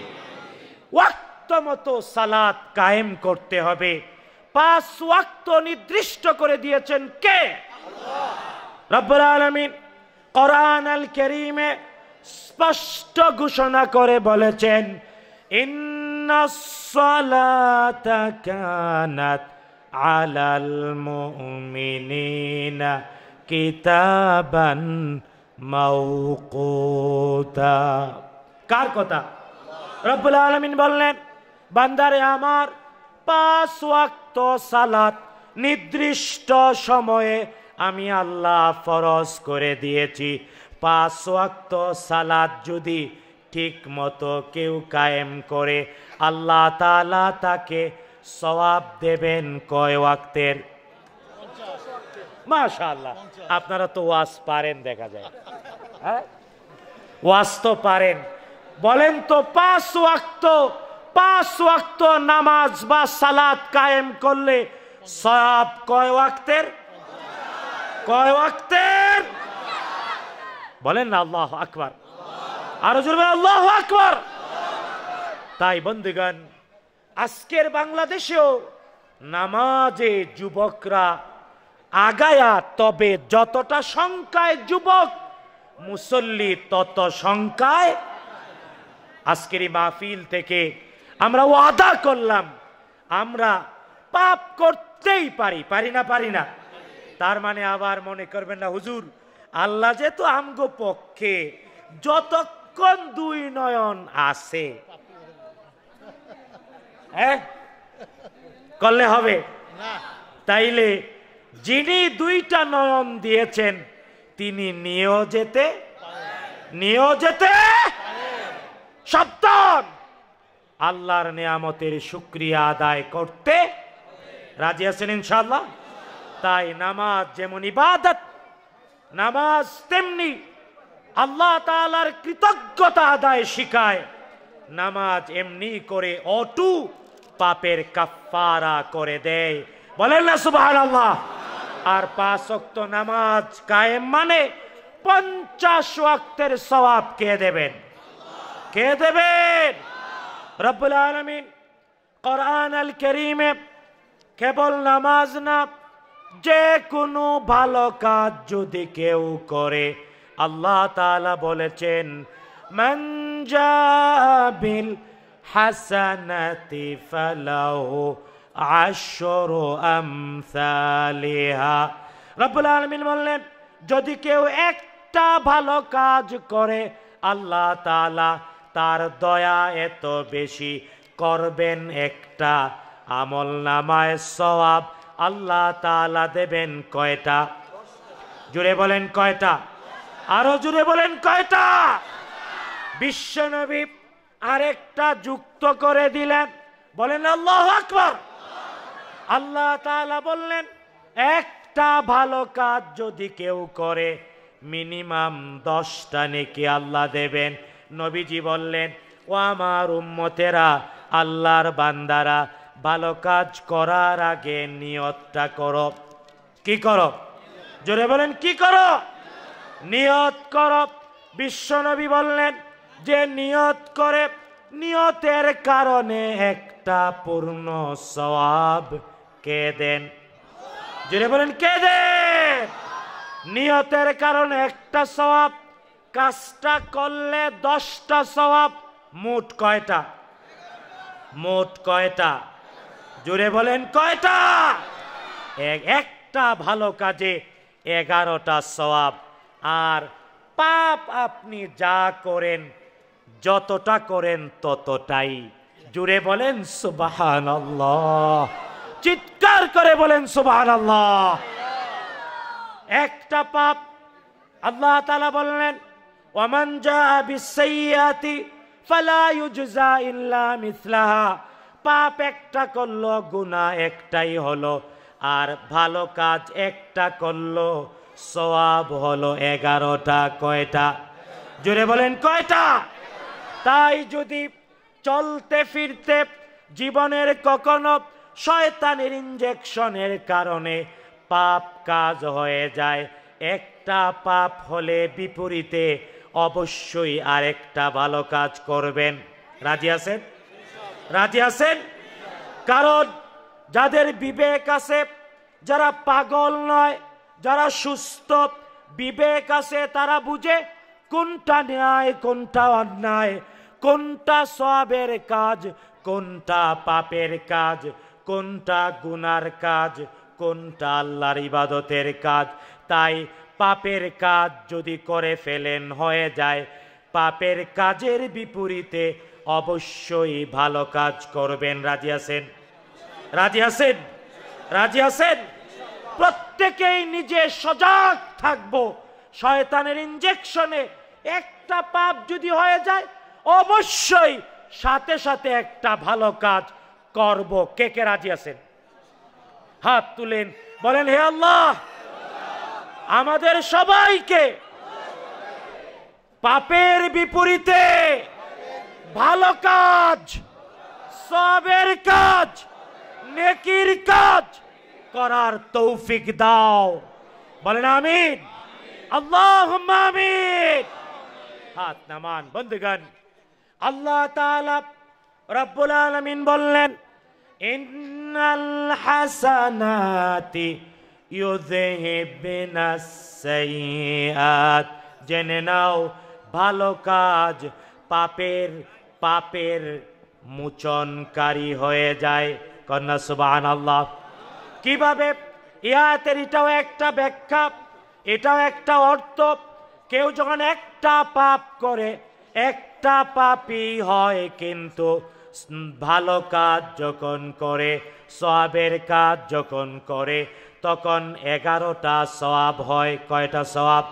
ওয়াক্ত মতো সালাত কায়েম করতে হবে পাঁচ ওয়াক্ত নির্দিষ্ট করে দিয়েছেন কে রব্বুল আলমিন কোরআন আল করিমে স্পষ্ট ঘোষণা করে বলেছেন কানাত আলাল মুমিনিনা কিতাবান মাউকুতা কার কথা রব্বুল আলমিন বললেন বান্দারে আমার পাঁচ ওয়াক্ত সালাত নির্দিষ্ট সময়ে আমি আল্লাহ ফরজ করে দিয়েছি পাঁচ ওয়াক্ত সালাত যদি ঠিক মতো কেউ কায়েম করে আল্লাহ তালা তাকে সবাব দেবেন কয় ওয়াক্তের মাশাল্লাহ আপনারা তো ওয়াজ পারেন দেখা যায় হ্যাঁ ওয়াজ তো পারেন বলেন তো পাঁচ ওয়াক্ত পাঁচ ওয়াক্ত নামাজ বা সালাত কায়েম করলে সব কয় ওয়াক্তের কয় ওয়াক্তের বলেন না আল্লাহ আকবার আরো জুড়বে আল্লাহ আকবর তাই বন্ধুগণ আজকের বাংলাদেশেও নামাজে যুবকরা আগায়া তবে যতটা সংখ্যায় যুবক মুসল্লি তত সংখ্যায় আজকের এই মাহফিল থেকে আমরা ওয়াদা করলাম আমরা পাপ করতেই পারি পারি না পারি না তার মানে আবার মনে করবেন না হুজুর আল্লাহ যেহেতু আমগো পক্ষে যতক্ষণ দুই নয়ন আছে হ্যাঁ করলে হবে তাইলে যিনি দুইটা নয়ন দিয়েছেন তিনি নিয়েও যেতে নিয়েও যেতে সপ্তম আল্লাহর নিয়ামতের শুক্রিয়া আদায় করতে রাজি আছেন ইনশাল্লাহ তাই নামাজ যেমন ইবাদত নামাজ তেমনি আল্লাহ তালার কৃতজ্ঞতা আদায় শিখায় নামাজ এমনি করে অটু পাপের কাফারা করে দেয় বলেন না সুবাহ আল্লাহ আর পাঁচক্ত নামাজ কায়েম মানে পঞ্চাশ ওয়াক্তের সবাব কে দেবেন কে দেবেন রব্বুল আলমিন কোরআন আল করিমে কেবল নামাজ না যে কোনো ভালো কাজ যদি কেউ করে আল্লাহ তালা বলেছেন মঞ্জাবিল হাসানাতি ফালাহু আশর আমসালিহা রব্বুল আলমিন বললেন যদি কেউ একটা ভালো কাজ করে আল্লাহ তালা তার দয়া এত বেশি করবেন একটা আমল নামায় সওয়াব আল্লাহ তালা দেবেন কয়টা জুড়ে বলেন কয়টা আরো জুড়ে বলেন কয়টা বিশ্বনবী আরেকটা যুক্ত করে দিলেন বলেন আল্লাহ আকবর আল্লাহ তালা বললেন একটা ভালো কাজ যদি কেউ করে মিনিমাম দশটা নেকি আল্লাহ দেবেন নবীজি বললেন ও আমার উম্মতেরা আল্লাহর বান্দারা ভালো কাজ করার আগে নিয়তটা করো কি করো জোরে বলেন কি করো নিয়ত করো বিশ্বনবী বললেন যে নিয়ত করে নিয়তের কারণে একটা পূর্ণ সবাব কে দেন জোরে বলেন কে দেন নিয়তের কারণে একটা সবাব কাজটা করলে দশটা স্বভাব মোট কয়টা মোট কয়টা জুড়ে বলেন কয়টা একটা ভালো কাজে এগারোটা স্বভাব আর পাপ আপনি যা করেন যতটা করেন ততটাই জুড়ে বলেন সুবাহান চিৎকার করে বলেন সুবাহান একটা পাপ আল্লাহ বললেন ওমান যা বিসাইয়াতি ফালা ইউজজা ইল্লা মিসলাহা পাপ একটা করলো গুনাহ একটাই হলো আর ভালো কাজ একটা করলো সোয়াব হলো এগারোটা কয়টা জোরে বলেন কয়টা তাই যদি চলতে ফিরতে জীবনের কখনো শয়তানের ইঞ্জেকশনের কারণে পাপ কাজ হয়ে যায় একটা পাপ হলে বিপরীতে অবশ্যই আরেকটা ভালো কাজ করবেন রাজি আছেন রাজি আছেন কারণ যাদের বিবেক আছে যারা পাগল নয় যারা সুস্থ বিবেক আছে তারা বুঝে কোনটা ন্যায় কোনটা অন্যায় কোনটা সবের কাজ কোনটা পাপের কাজ কোনটা গুনার কাজ কোনটা আল্লাহর ইবাদতের কাজ তাই পাপের কাজ যদি করে ফেলেন হয়ে যায় পাপের কাজের বিপরীতে অবশ্যই ভালো কাজ করবেন রাজি আছেন রাজি আছেন রাজি আছেন প্রত্যেকেই নিজে সজাগ থাকব শয়তানের ইঞ্জেকশনে একটা পাপ যদি হয়ে যায় অবশ্যই সাথে সাথে একটা ভালো কাজ করব কে কে রাজি আছেন হাত তুলেন বলেন হে আল্লাহ আমাদের সবাইকে পাপের বিপরীতে ভালো কাজ সবের কাজ নেকির কাজ করার তৌফিক দাও বলেন আমিন আল্লাহ আমিন হাত নামান বন্ধুগণ আল্লাহ তাআলা রব্বুল আলমিন বললেন ইন্নাল হাসানাতি ইউদেহেবেনাসাইয়াত জেনে নাও ভালো কাজ পাপের পাপের মোচনকারী হয়ে যায় কন্যা সুবাহ আল্লাহ কিভাবে ইয়াতের এটাও একটা ব্যাখ্যা এটাও একটা অর্থ কেউ যখন একটা পাপ করে একটা পাপই হয় কিন্তু ভালো কাজ যখন করে সবের কাজ যখন করে তখন এগারোটা সবাব হয় কয়টা সবাব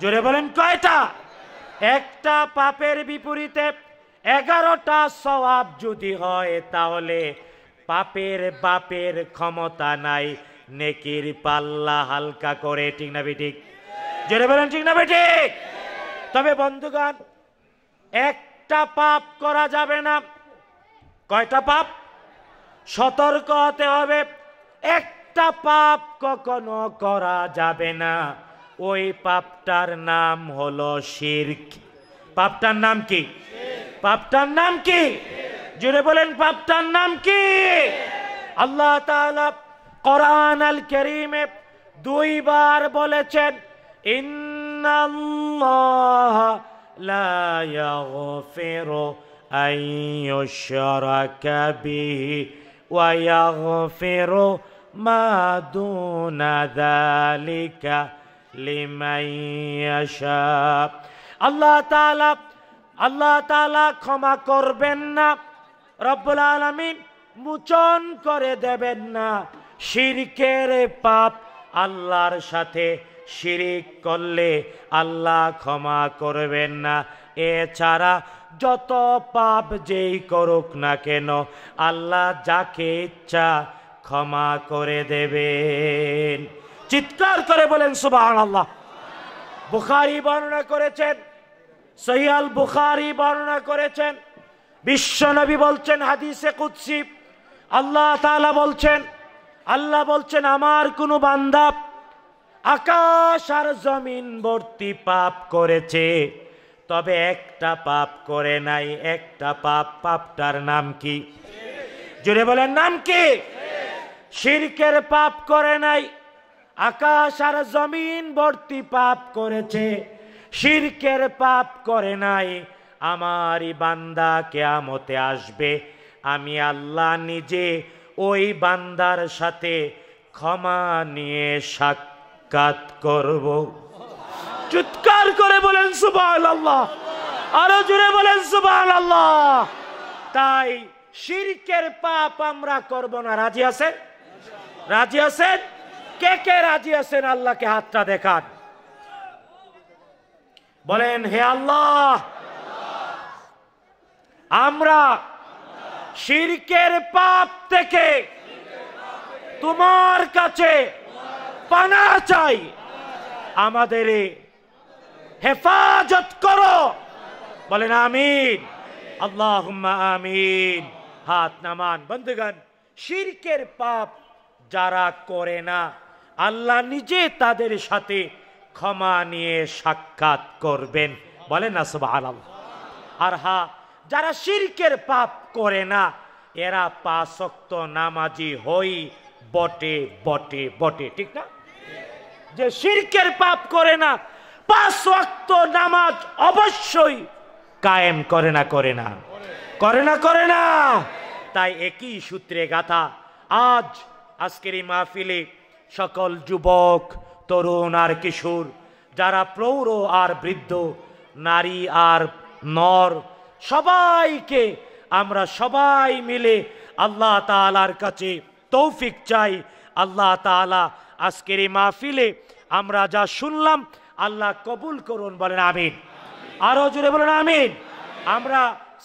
জোরে বলেন কয়টা একটা পাপের বিপরীতে এগারোটা সবাব যদি হয় তাহলে পাপের বাপের ক্ষমতা নাই নেকির পাল্লা হালকা করে ঠিক না বেঠিক জোরে বলেন ঠিক না বেঠিক তবে বন্ধুগণ একটা পাপ করা যাবে না কয়টা পাপ সতর্ক হতে হবে এক একটা পাপ কখনো করা যাবে না ওই পাপটার নাম হলো শির্ক পাপটার নাম কি পাপটার নাম কি জুড়ে বলেন পাপটার নাম কি আল্লাহ তাআলা কোরআন আল করিমে দুইবার বলেছেন ইন্নাল্লাহ লা ইয়াগফিরু আন ইউশরাকা বিহি ওয়া ইয়াগফিরু ما دون ذلك আল্লাহ তাআলা আল্লাহ তাআলা ক্ষমা করবেন না রব্বুল আলামিন মুচন করে দেবেন না শিরকের পাপ আল্লাহর সাথে শিরিক করলে আল্লাহ ক্ষমা করবেন না এছাড়া যত পাপ যেই করুক না কেন আল্লাহ যাকে ইচ্ছা ক্ষমা করে দেবেন চিৎকার করে বলেন সুবাহ আল্লাহ বুখারি বর্ণনা করেছেন সহিয়াল বুখারি বর্ণনা করেছেন বিশ্বনবী বলছেন হাদিসে কুৎসি আল্লাহ তালা বলছেন আল্লাহ বলছেন আমার কোনো বান্ধব আকাশ আর জমিন ভর্তি পাপ করেছে তবে একটা পাপ করে নাই একটা পাপ পাপটার নাম কি জুড়ে বলেন নাম কি শিরকের পাপ করে নাই আকাশ আর জমিন ভর্তি পাপ করেছে শিরকের পাপ করে নাই আমারই বান্দা কেয়ামতে আসবে আমি আল্লাহ নিজে ওই বান্দার সাথে ক্ষমা নিয়ে সাক্ষাৎ করব চুৎকার করে বলেন সুবাহ আল্লাহ আরো জুড়ে বলেন সুবাহ আল্লাহ তাই শিরকের পাপ আমরা করব না রাজি আছে রাজি আছেন কে কে রাজি আছেন আল্লাহকে হাতটা দেখান বলেন হে আল্লাহ আমরা শিরকের পাপ থেকে তোমার কাছে পানা চাই আমাদের হেফাজত করো বলেন আমিন আল্লাহ আমিন হাত নামান বন্ধুগান শিরকের পাপ যারা করে না আল্লাহ নিজে তাদের সাথে ক্ষমা নিয়ে সাক্ষাৎ করবেন বলে না সুবাহ আর হা যারা শিরকের পাপ করে না এরা পাশক্ত নামাজি হই বটে বটে বটে ঠিক না যে শিরকের পাপ করে না পাশক্ত নামাজ অবশ্যই কায়েম করে না করে না করে না করে না তাই একই সূত্রে গাথা আজ আজকের এই মাহফিলে সকল যুবক তরুণ আর কিশোর যারা প্রৌঢ় আর বৃদ্ধ নারী আর নর সবাইকে আমরা সবাই মিলে আল্লাহ তালার কাছে তৌফিক চাই আল্লাহ তালা আজকের এই মাহফিলে আমরা যা শুনলাম আল্লাহ কবুল করুন বলেন আমিন আরো জোরে বলেন আমিন আমরা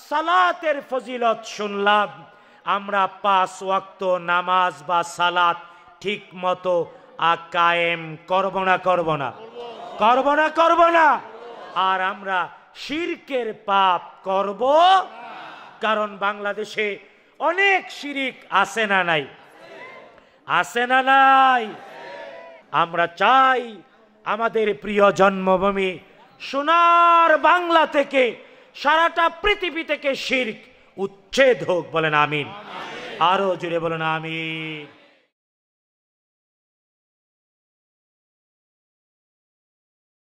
সালাতের ফজিলত শুনলাম আমরা পাঁচ ওয়াক্ত নামাজ বা সালাত ঠিক মতো কায়েম করব না করব না করব না করব না আর আমরা শিরকের পাপ করব কারণ বাংলাদেশে অনেক শিরিক আছে না নাই আছে না নাই আমরা চাই আমাদের প্রিয় জন্মভূমি সোনার বাংলা থেকে সারাটা পৃথিবী থেকে শির্ক উচ্ছেদ হোক বলেন আমিন আরও জুড়ে বলেন আমিন